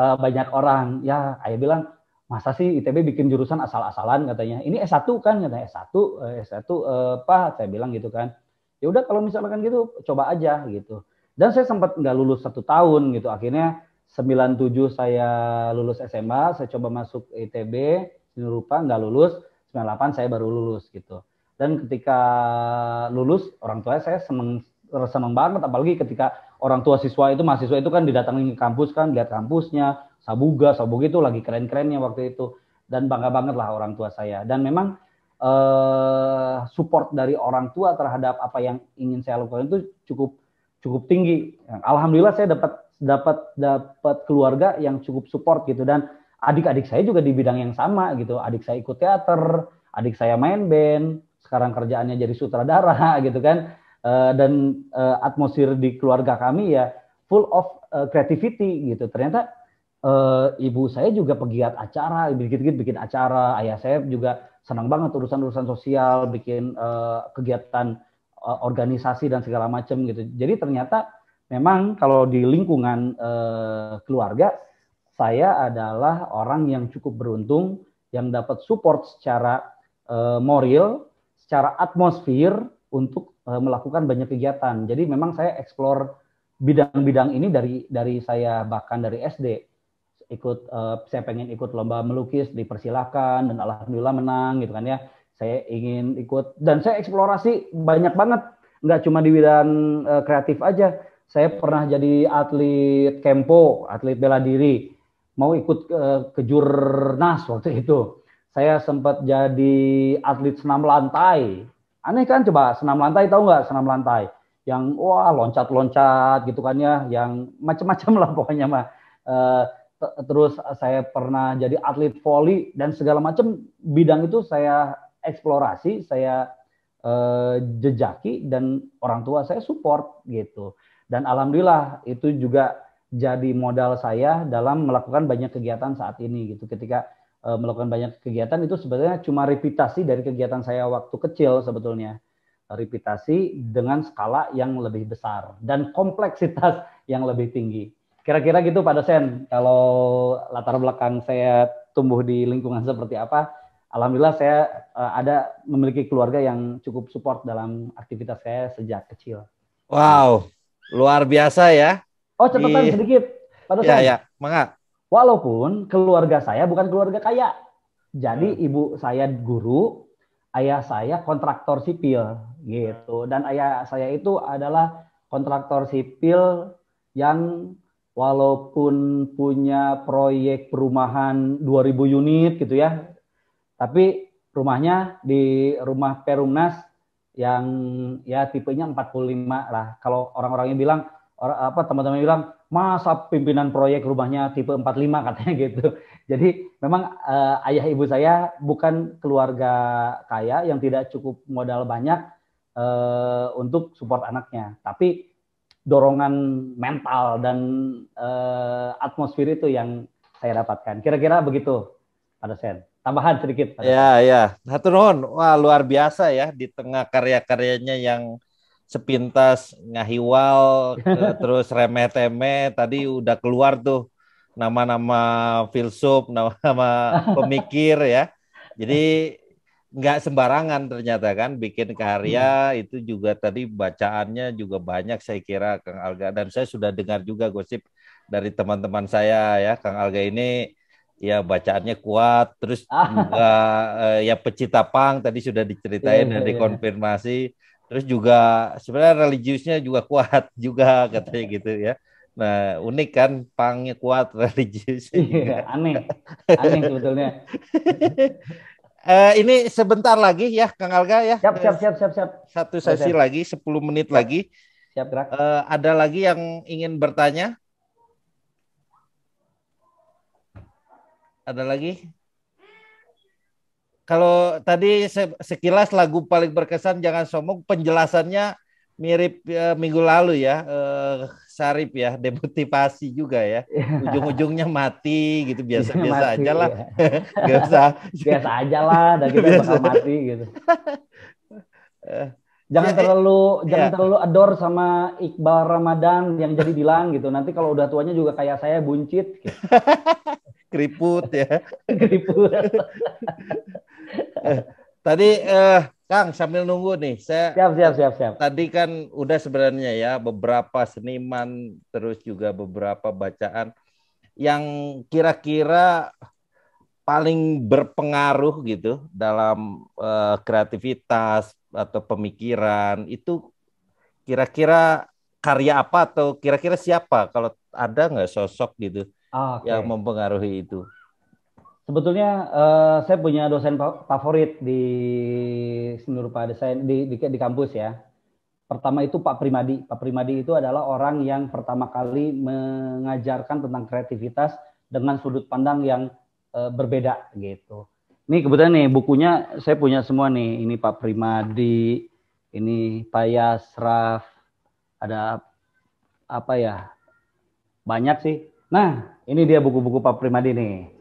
eh, banyak orang ya ayah bilang masa sih ITB bikin jurusan asal-asalan katanya. Ini S1 kan katanya S1 S1 eh, eh, apa saya bilang gitu kan. Ya udah kalau misalkan gitu coba aja gitu. Dan saya sempat nggak lulus satu tahun gitu. Akhirnya 97 saya lulus SMA, saya coba masuk ITB, ini rupa nggak lulus, 98 saya baru lulus gitu. Dan ketika lulus orang tua saya seneng seneng banget apalagi ketika orang tua siswa itu mahasiswa itu kan didatangi ke kampus kan lihat kampusnya Sabuga, Sabuga itu lagi keren-kerennya waktu itu dan bangga banget lah orang tua saya. Dan memang eh, support dari orang tua terhadap apa yang ingin saya lakukan itu cukup cukup tinggi. Alhamdulillah saya dapat dapat dapat keluarga yang cukup support gitu dan adik-adik saya juga di bidang yang sama gitu. Adik saya ikut teater, adik saya main band, sekarang kerjaannya jadi sutradara [LAUGHS] gitu kan. Eh, dan eh, atmosfer di keluarga kami ya full of eh, creativity gitu. Ternyata uh, ibu saya juga pegiat acara, dikit-dikit bikin acara, ayah saya juga senang banget urusan-urusan sosial, bikin uh, kegiatan uh, organisasi dan segala macam gitu. Jadi ternyata memang kalau di lingkungan uh, keluarga saya adalah orang yang cukup beruntung yang dapat support secara uh, moral, secara atmosfer untuk uh, melakukan banyak kegiatan. Jadi memang saya eksplor bidang-bidang ini dari dari saya bahkan dari SD ikut uh, saya pengen ikut lomba melukis dipersilahkan dan alhamdulillah menang gitu kan ya saya ingin ikut dan saya eksplorasi banyak banget nggak cuma di bidang uh, kreatif aja saya pernah jadi atlet kempo atlet bela diri mau ikut uh, ke jurnas waktu itu saya sempat jadi atlet senam lantai aneh kan coba senam lantai tahu nggak senam lantai yang wah loncat-loncat gitu kan ya yang macam-macam lah [LAUGHS] pokoknya mah uh, terus saya pernah jadi atlet volley dan segala macam bidang itu saya eksplorasi, saya eh, jejaki dan orang tua saya support gitu. Dan alhamdulillah itu juga jadi modal saya dalam melakukan banyak kegiatan saat ini gitu. Ketika eh, melakukan banyak kegiatan itu sebenarnya cuma repitasi dari kegiatan saya waktu kecil sebetulnya. Repitasi dengan skala yang lebih besar dan kompleksitas [LAUGHS] yang lebih tinggi Kira-kira gitu Pak dosen, kalau latar belakang saya tumbuh di lingkungan seperti apa, alhamdulillah saya eh, ada memiliki keluarga yang cukup support dalam aktivitas saya sejak kecil. Wow, luar biasa ya. Oh, catatan di... Iya. sedikit. Pak dosen. Ya, ya. Mangga. Walaupun keluarga saya bukan keluarga kaya. Jadi hmm. ibu saya guru, ayah saya kontraktor sipil gitu hmm. dan ayah saya itu adalah kontraktor sipil yang walaupun punya proyek perumahan 2000 unit gitu ya. Tapi rumahnya di rumah Perumnas yang ya tipenya 45 lah. Kalau orang-orangnya bilang orang, apa teman-teman bilang masa pimpinan proyek rumahnya tipe 45 [LAUGHS] katanya gitu. Jadi memang eh, ayah ibu saya bukan keluarga kaya yang tidak cukup modal banyak eh, untuk support anaknya. Tapi dorongan mental dan uh, atmosfer itu yang saya dapatkan. Kira-kira begitu, Pak dosen. Tambahan sedikit. Pak ya, ya. Ron, Wah, luar biasa ya di tengah karya-karyanya yang sepintas ngahiwal [LAUGHS] terus remeh-temeh tadi udah keluar tuh nama-nama filsuf, nama-nama pemikir ya. Jadi nggak sembarangan ternyata kan bikin karya hmm. itu juga tadi bacaannya juga banyak saya kira Kang Alga dan saya sudah dengar juga gosip dari teman-teman saya ya Kang Alga ini ya bacaannya kuat terus ah. juga eh, ya pecinta pang tadi sudah diceritain yeah, dan iya, iya. dikonfirmasi yeah. terus juga sebenarnya religiusnya juga kuat [LAUGHS] juga katanya gitu ya Nah, unik kan pangnya kuat [LAUGHS] religius. yeah, aneh. Aneh sebetulnya. [LAUGHS] Uh, ini sebentar lagi ya, Kang Alga ya. Siap, siap, eh, siap, siap, siap. Satu sesi siap, lagi, 10 menit lagi. Siap, gerak. Uh, ada lagi yang ingin bertanya? Ada lagi? Kalau tadi sekilas lagu paling berkesan jangan sombong penjelasannya mirip uh, minggu lalu ya. Uh, Sarip ya, [LAUGHS] demotivasi juga ya. [LAUGHS] Ujung-ujungnya mati gitu iya, biasa-biasa aja lah. Iya. [LAUGHS] Gak Biasa aja lah dan kita biasa. bakal mati gitu. Eh, ya, eh, jangan ya, terlalu ya. jangan terlalu ador sama Iqbal Ramadan yang jadi bilang gitu. Nanti kalau udah tuanya juga kayak saya buncit gitu. Keriput ya. Keriput. Eh, tadi eh Kang, sambil nunggu nih, saya siap, siap, siap, siap. Tadi kan udah sebenarnya ya beberapa seniman, terus juga beberapa bacaan yang kira-kira paling berpengaruh gitu dalam uh, kreativitas atau pemikiran itu kira-kira karya apa atau kira-kira siapa kalau ada nggak sosok gitu oh, ah, okay. yang mempengaruhi itu? Sebetulnya uh, saya punya dosen favorit di seni rupa desain di, di di kampus ya. Pertama itu Pak Primadi. Pak Primadi itu adalah orang yang pertama kali mengajarkan tentang kreativitas dengan sudut pandang yang uh, berbeda gitu. Ini kebetulan nih bukunya saya punya semua nih. Ini Pak Primadi, ini Pak Yasraf, ada apa ya? Banyak sih. Nah, ini dia buku-buku Pak Primadi nih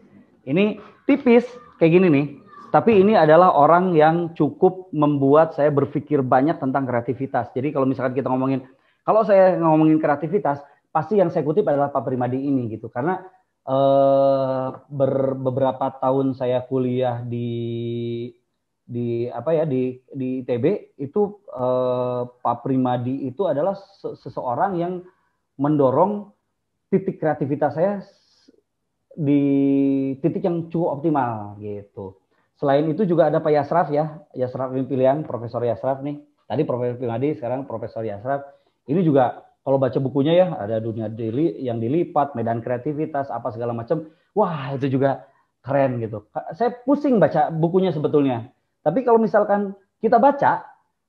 ini tipis kayak gini nih. Tapi ini adalah orang yang cukup membuat saya berpikir banyak tentang kreativitas. Jadi kalau misalkan kita ngomongin, kalau saya ngomongin kreativitas, pasti yang saya kutip adalah Pak Primadi ini gitu. Karena eh, ber, beberapa tahun saya kuliah di di apa ya di di ITB itu eh, Pak Primadi itu adalah seseorang yang mendorong titik kreativitas saya di titik yang cukup optimal gitu. Selain itu juga ada Pak Yasraf ya, Yasraf pilihan Profesor Yasraf nih. Tadi Profesor Pimadi, sekarang Profesor Yasraf. Ini juga kalau baca bukunya ya ada dunia dili yang dilipat, medan kreativitas, apa segala macam. Wah itu juga keren gitu. Saya pusing baca bukunya sebetulnya. Tapi kalau misalkan kita baca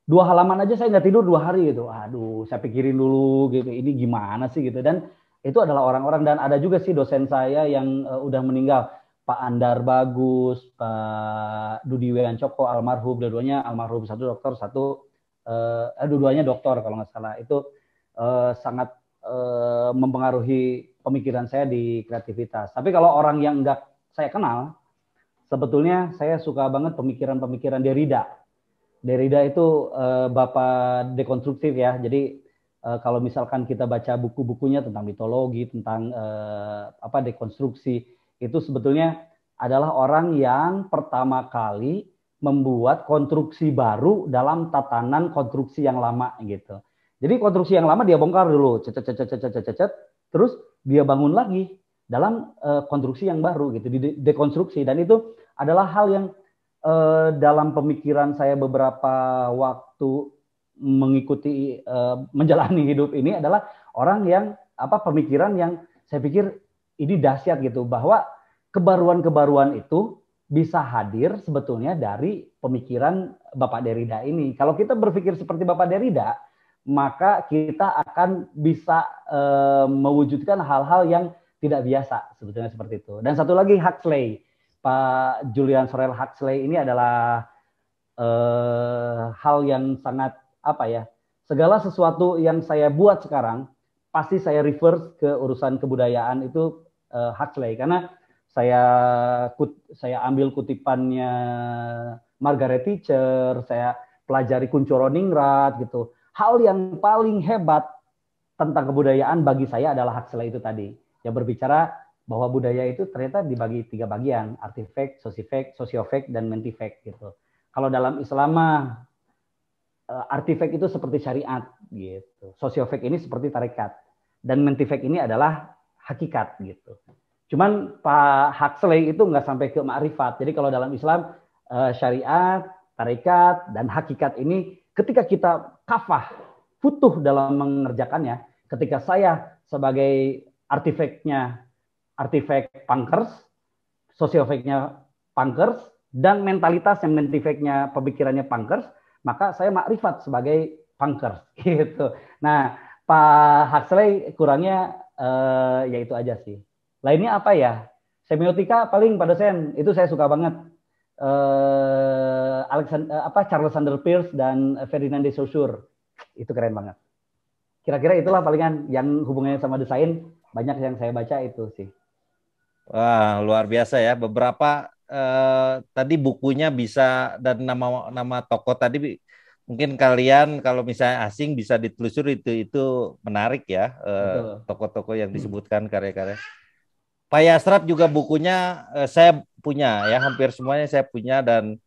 dua halaman aja saya nggak tidur dua hari gitu. Aduh, saya pikirin dulu gitu. Ini gimana sih gitu dan itu adalah orang-orang dan ada juga sih dosen saya yang uh, udah meninggal Pak Andar Bagus, Pak Dudi Coko almarhum, dua-duanya almarhum satu dokter satu uh, eh, dua-duanya dokter kalau nggak salah itu uh, sangat uh, mempengaruhi pemikiran saya di kreativitas. Tapi kalau orang yang nggak saya kenal, sebetulnya saya suka banget pemikiran-pemikiran Derrida. Derrida itu uh, bapak dekonstruktif ya, jadi uh, kalau misalkan kita baca buku-bukunya tentang mitologi, tentang uh, apa dekonstruksi, itu sebetulnya adalah orang yang pertama kali membuat konstruksi baru dalam tatanan konstruksi yang lama gitu. Jadi konstruksi yang lama dia bongkar dulu, cecet cecet cecet cecet, cecet terus dia bangun lagi dalam uh, konstruksi yang baru gitu, di dekonstruksi dan itu adalah hal yang uh, dalam pemikiran saya beberapa waktu mengikuti uh, menjalani hidup ini adalah orang yang apa pemikiran yang saya pikir ini dahsyat gitu bahwa kebaruan-kebaruan itu bisa hadir sebetulnya dari pemikiran Bapak Derrida ini. Kalau kita berpikir seperti Bapak Derrida, maka kita akan bisa e, mewujudkan hal-hal yang tidak biasa sebetulnya seperti itu. Dan satu lagi Huxley, Pak Julian Sorel Huxley ini adalah e, hal yang sangat apa ya segala sesuatu yang saya buat sekarang pasti saya reverse ke urusan kebudayaan itu uh, Huxley karena saya kut, saya ambil kutipannya Margaret Thatcher, saya pelajari Kuncoro Ningrat gitu. Hal yang paling hebat tentang kebudayaan bagi saya adalah Huxley itu tadi. Yang berbicara bahwa budaya itu ternyata dibagi tiga bagian, artifact, sosifek, sosiofek, dan mentifek gitu. Kalau dalam Islam Eh, artifek itu seperti syariat gitu. Sosiofek ini seperti tarekat dan mentifek ini adalah hakikat gitu. Cuman Pak Huxley itu nggak sampai ke ma'rifat. Jadi kalau dalam Islam eh, syariat, tarekat dan hakikat ini ketika kita kafah futuh dalam mengerjakannya, ketika saya sebagai artifeknya artifek Pankers, sosiofeknya Pankers dan mentalitas yang mentifeknya pemikirannya Pankers, maka saya makrifat sebagai punkers [LAUGHS] gitu. Nah, Pak Huxley kurangnya eh, ya itu aja sih. Lainnya apa ya? Semiotika paling pada sen itu saya suka banget. Eh, Alexander, eh, apa Charles Sander Pierce dan Ferdinand de Saussure itu keren banget. Kira-kira itulah palingan yang hubungannya sama desain banyak yang saya baca itu sih. Wah, luar biasa ya. Beberapa Eh, tadi bukunya bisa dan nama nama toko tadi mungkin kalian kalau misalnya asing bisa ditelusuri itu itu menarik ya eh, toko-toko yang hmm. disebutkan karya-karya. Pak Yastrap juga bukunya eh, saya punya ya hampir semuanya saya punya dan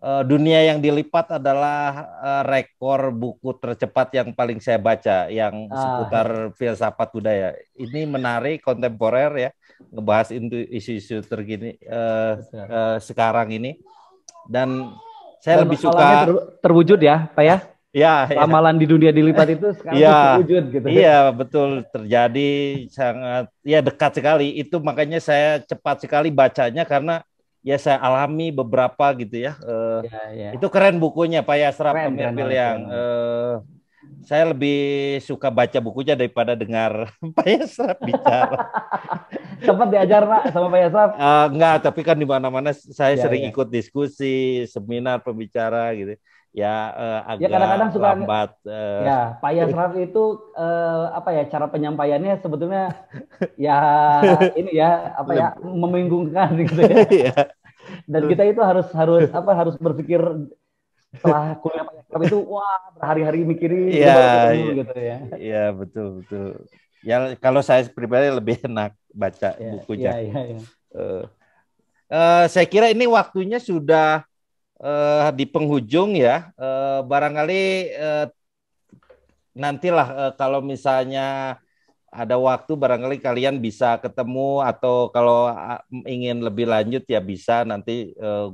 uh, dunia yang dilipat adalah uh, rekor buku tercepat yang paling saya baca yang ah. seputar filsafat budaya. Ini menarik kontemporer ya, ngebahas isu-isu terkini uh, uh, sekarang ini. Dan saya Dan lebih suka ter terwujud ya, Pak ya. Ya, amalan ya. di dunia dilipat itu sekarang ya, terwujud gitu. Iya, betul terjadi sangat ya dekat sekali. Itu makanya saya cepat sekali bacanya karena ya saya alami beberapa gitu ya. Uh, ya, ya. Itu keren bukunya Pak Yasra Pamir yang uh, saya lebih suka baca bukunya daripada dengar [LAUGHS] Pak Yasra bicara. [LAUGHS] Sempat diajar Pak sama Pak Yasra? Uh, eh, enggak, tapi kan di mana-mana saya ya, sering ya. ikut diskusi, seminar, pembicara gitu ya uh, agak ya, kadang-kadang suka lambat. Uh, Ya, Pak Yasrar itu eh, apa ya cara penyampaiannya sebetulnya [LAUGHS] ya ini ya apa ya membingungkan gitu ya. [LAUGHS] Iya. Dan kita itu harus harus apa harus berpikir setelah kuliah Pak Yasrar itu wah berhari-hari mikirin ya, ya, gitu iya. ya. Iya, betul betul. Ya kalau saya pribadi lebih enak baca ya, bukunya. Ya, ya, ya. Uh, uh, saya kira ini waktunya sudah uh, di penghujung ya uh, barangkali uh, nantilah uh, kalau misalnya ada waktu barangkali kalian bisa ketemu atau kalau ah, ingin lebih lanjut ya bisa nanti uh,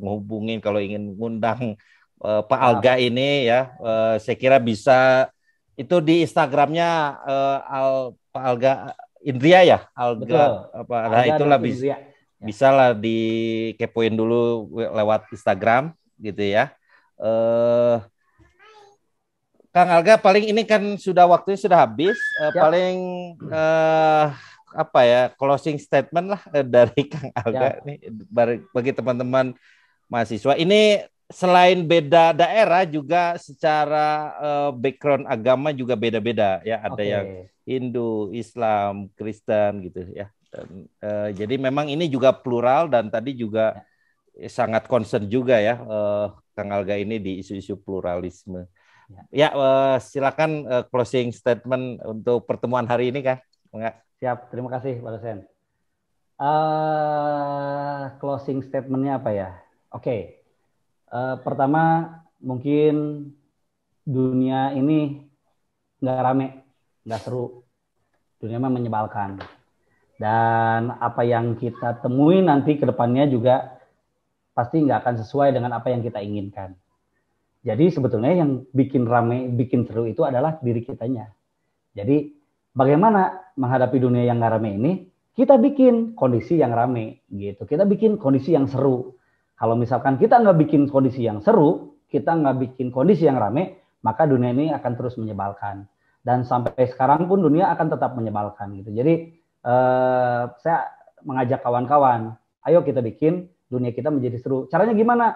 kalau ingin ngundang uh, Pak Alga ini ya uh, saya kira bisa itu di Instagramnya uh, Al Pak Alga Indria ya Alga Betul. apa nah itulah bisa ya. lah dikepoin dulu lewat Instagram gitu ya. Eh Kang Alga paling ini kan sudah waktunya sudah habis eh, ya. paling eh apa ya closing statement lah eh, dari Kang Alga ya. nih bagi teman-teman mahasiswa. Ini selain beda daerah juga secara eh, background agama juga beda-beda ya ada okay. yang Hindu, Islam, Kristen gitu ya. Dan, eh, jadi memang ini juga plural dan tadi juga ya. Eh, sangat concern juga ya eh, Kang Alga ini di isu-isu pluralisme. Ya, ya eh, silakan eh, closing statement untuk pertemuan hari ini kan Enggak. Siap, terima kasih Pak dosen. Uh, closing statementnya apa ya? Oke, okay. uh, eh, pertama mungkin dunia ini nggak rame, nggak seru. Dunia memang menyebalkan. Dan apa yang kita temui nanti ke depannya juga pasti nggak akan sesuai dengan apa yang kita inginkan. Jadi sebetulnya yang bikin rame, bikin seru itu adalah diri kitanya. Jadi bagaimana menghadapi dunia yang nggak rame ini? Kita bikin kondisi yang rame gitu. Kita bikin kondisi yang seru. Kalau misalkan kita nggak bikin kondisi yang seru, kita nggak bikin kondisi yang rame, maka dunia ini akan terus menyebalkan. Dan sampai sekarang pun dunia akan tetap menyebalkan gitu. Jadi eh, saya mengajak kawan-kawan, ayo kita bikin dunia kita menjadi seru. Caranya gimana?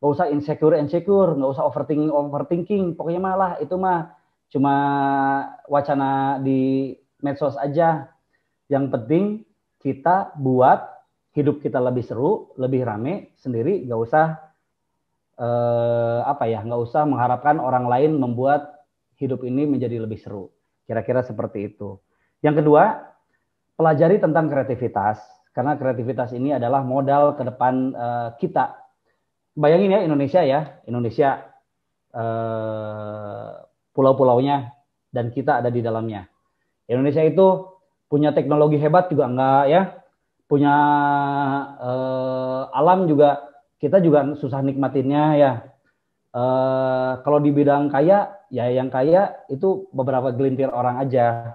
Gak usah insecure insecure, gak usah overthinking overthinking. Pokoknya malah itu mah cuma wacana di medsos aja. Yang penting kita buat hidup kita lebih seru, lebih rame sendiri. Gak usah eh, apa ya, gak usah mengharapkan orang lain membuat hidup ini menjadi lebih seru. Kira-kira seperti itu. Yang kedua, pelajari tentang kreativitas karena kreativitas ini adalah modal ke depan uh, kita. Bayangin ya Indonesia ya, Indonesia uh, pulau-pulaunya dan kita ada di dalamnya. Indonesia itu punya teknologi hebat juga enggak ya, punya uh, alam juga kita juga susah nikmatinnya ya. Uh, kalau di bidang kaya ya yang kaya itu beberapa gelintir orang aja.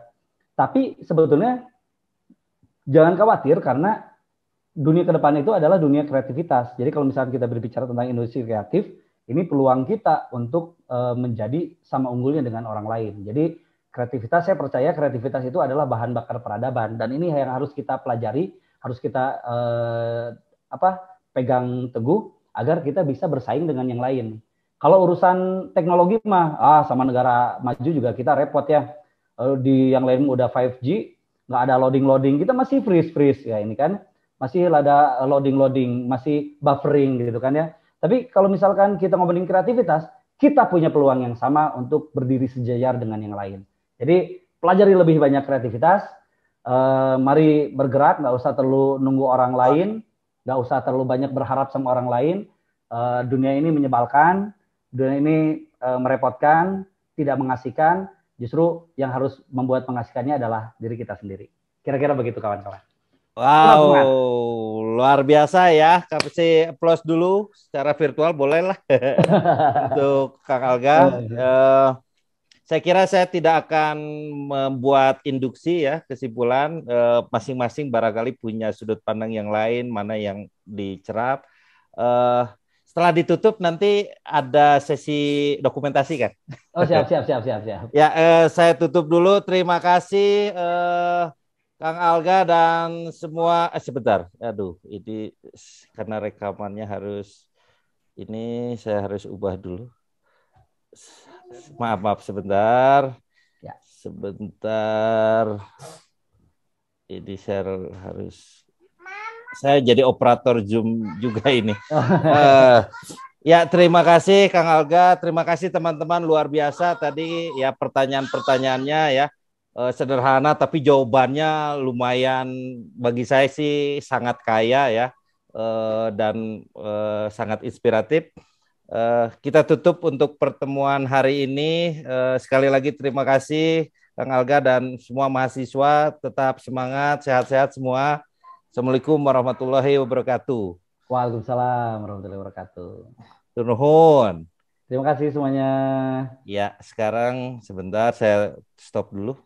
Tapi sebetulnya jangan khawatir karena dunia ke depan itu adalah dunia kreativitas. Jadi kalau misalnya kita berbicara tentang industri kreatif, ini peluang kita untuk uh, menjadi sama unggulnya dengan orang lain. Jadi kreativitas saya percaya kreativitas itu adalah bahan bakar peradaban dan ini yang harus kita pelajari, harus kita uh, apa? pegang teguh agar kita bisa bersaing dengan yang lain. Kalau urusan teknologi mah ah sama negara maju juga kita repot ya. Eh, di yang lain udah 5G, nggak ada loading loading kita masih freeze freeze ya ini kan masih ada loading loading masih buffering gitu kan ya tapi kalau misalkan kita ngomongin kreativitas kita punya peluang yang sama untuk berdiri sejajar dengan yang lain jadi pelajari lebih banyak kreativitas eh, mari bergerak nggak usah terlalu nunggu orang lain nggak usah terlalu banyak berharap sama orang lain eh, dunia ini menyebalkan dunia ini eh, merepotkan tidak mengasihkan justru yang harus membuat mengasihkannya adalah diri kita sendiri. Kira-kira begitu kawan-kawan. Wow, luar biasa ya. Kasih Plus dulu secara virtual bolehlah [LAUGHS] untuk Kak Alga. uh, saya kira saya tidak akan membuat induksi ya kesimpulan masing eh, masing-masing barangkali punya sudut pandang yang lain mana yang dicerap. Uh, setelah ditutup nanti ada sesi dokumentasi kan? Oh siap siap siap siap siap. [LAUGHS] ya eh, saya tutup dulu. Terima kasih eh, Kang Alga dan semua. Eh, sebentar, aduh ini karena rekamannya harus ini saya harus ubah dulu. Maaf maaf sebentar. Ya. Sebentar. Ini saya harus saya jadi operator Zoom juga [LAUGHS] ini. uh, ya terima kasih Kang Alga, terima kasih teman-teman luar biasa tadi ya pertanyaan-pertanyaannya ya uh, sederhana tapi jawabannya lumayan bagi saya sih sangat kaya ya uh, dan uh, sangat inspiratif. Uh, kita tutup untuk pertemuan hari ini. Uh, sekali lagi terima kasih Kang Alga dan semua mahasiswa tetap semangat, sehat-sehat semua. Assalamualaikum warahmatullahi wabarakatuh. Waalaikumsalam warahmatullahi wabarakatuh. Turnuhun. Terima kasih semuanya. Ya, sekarang sebentar saya stop dulu.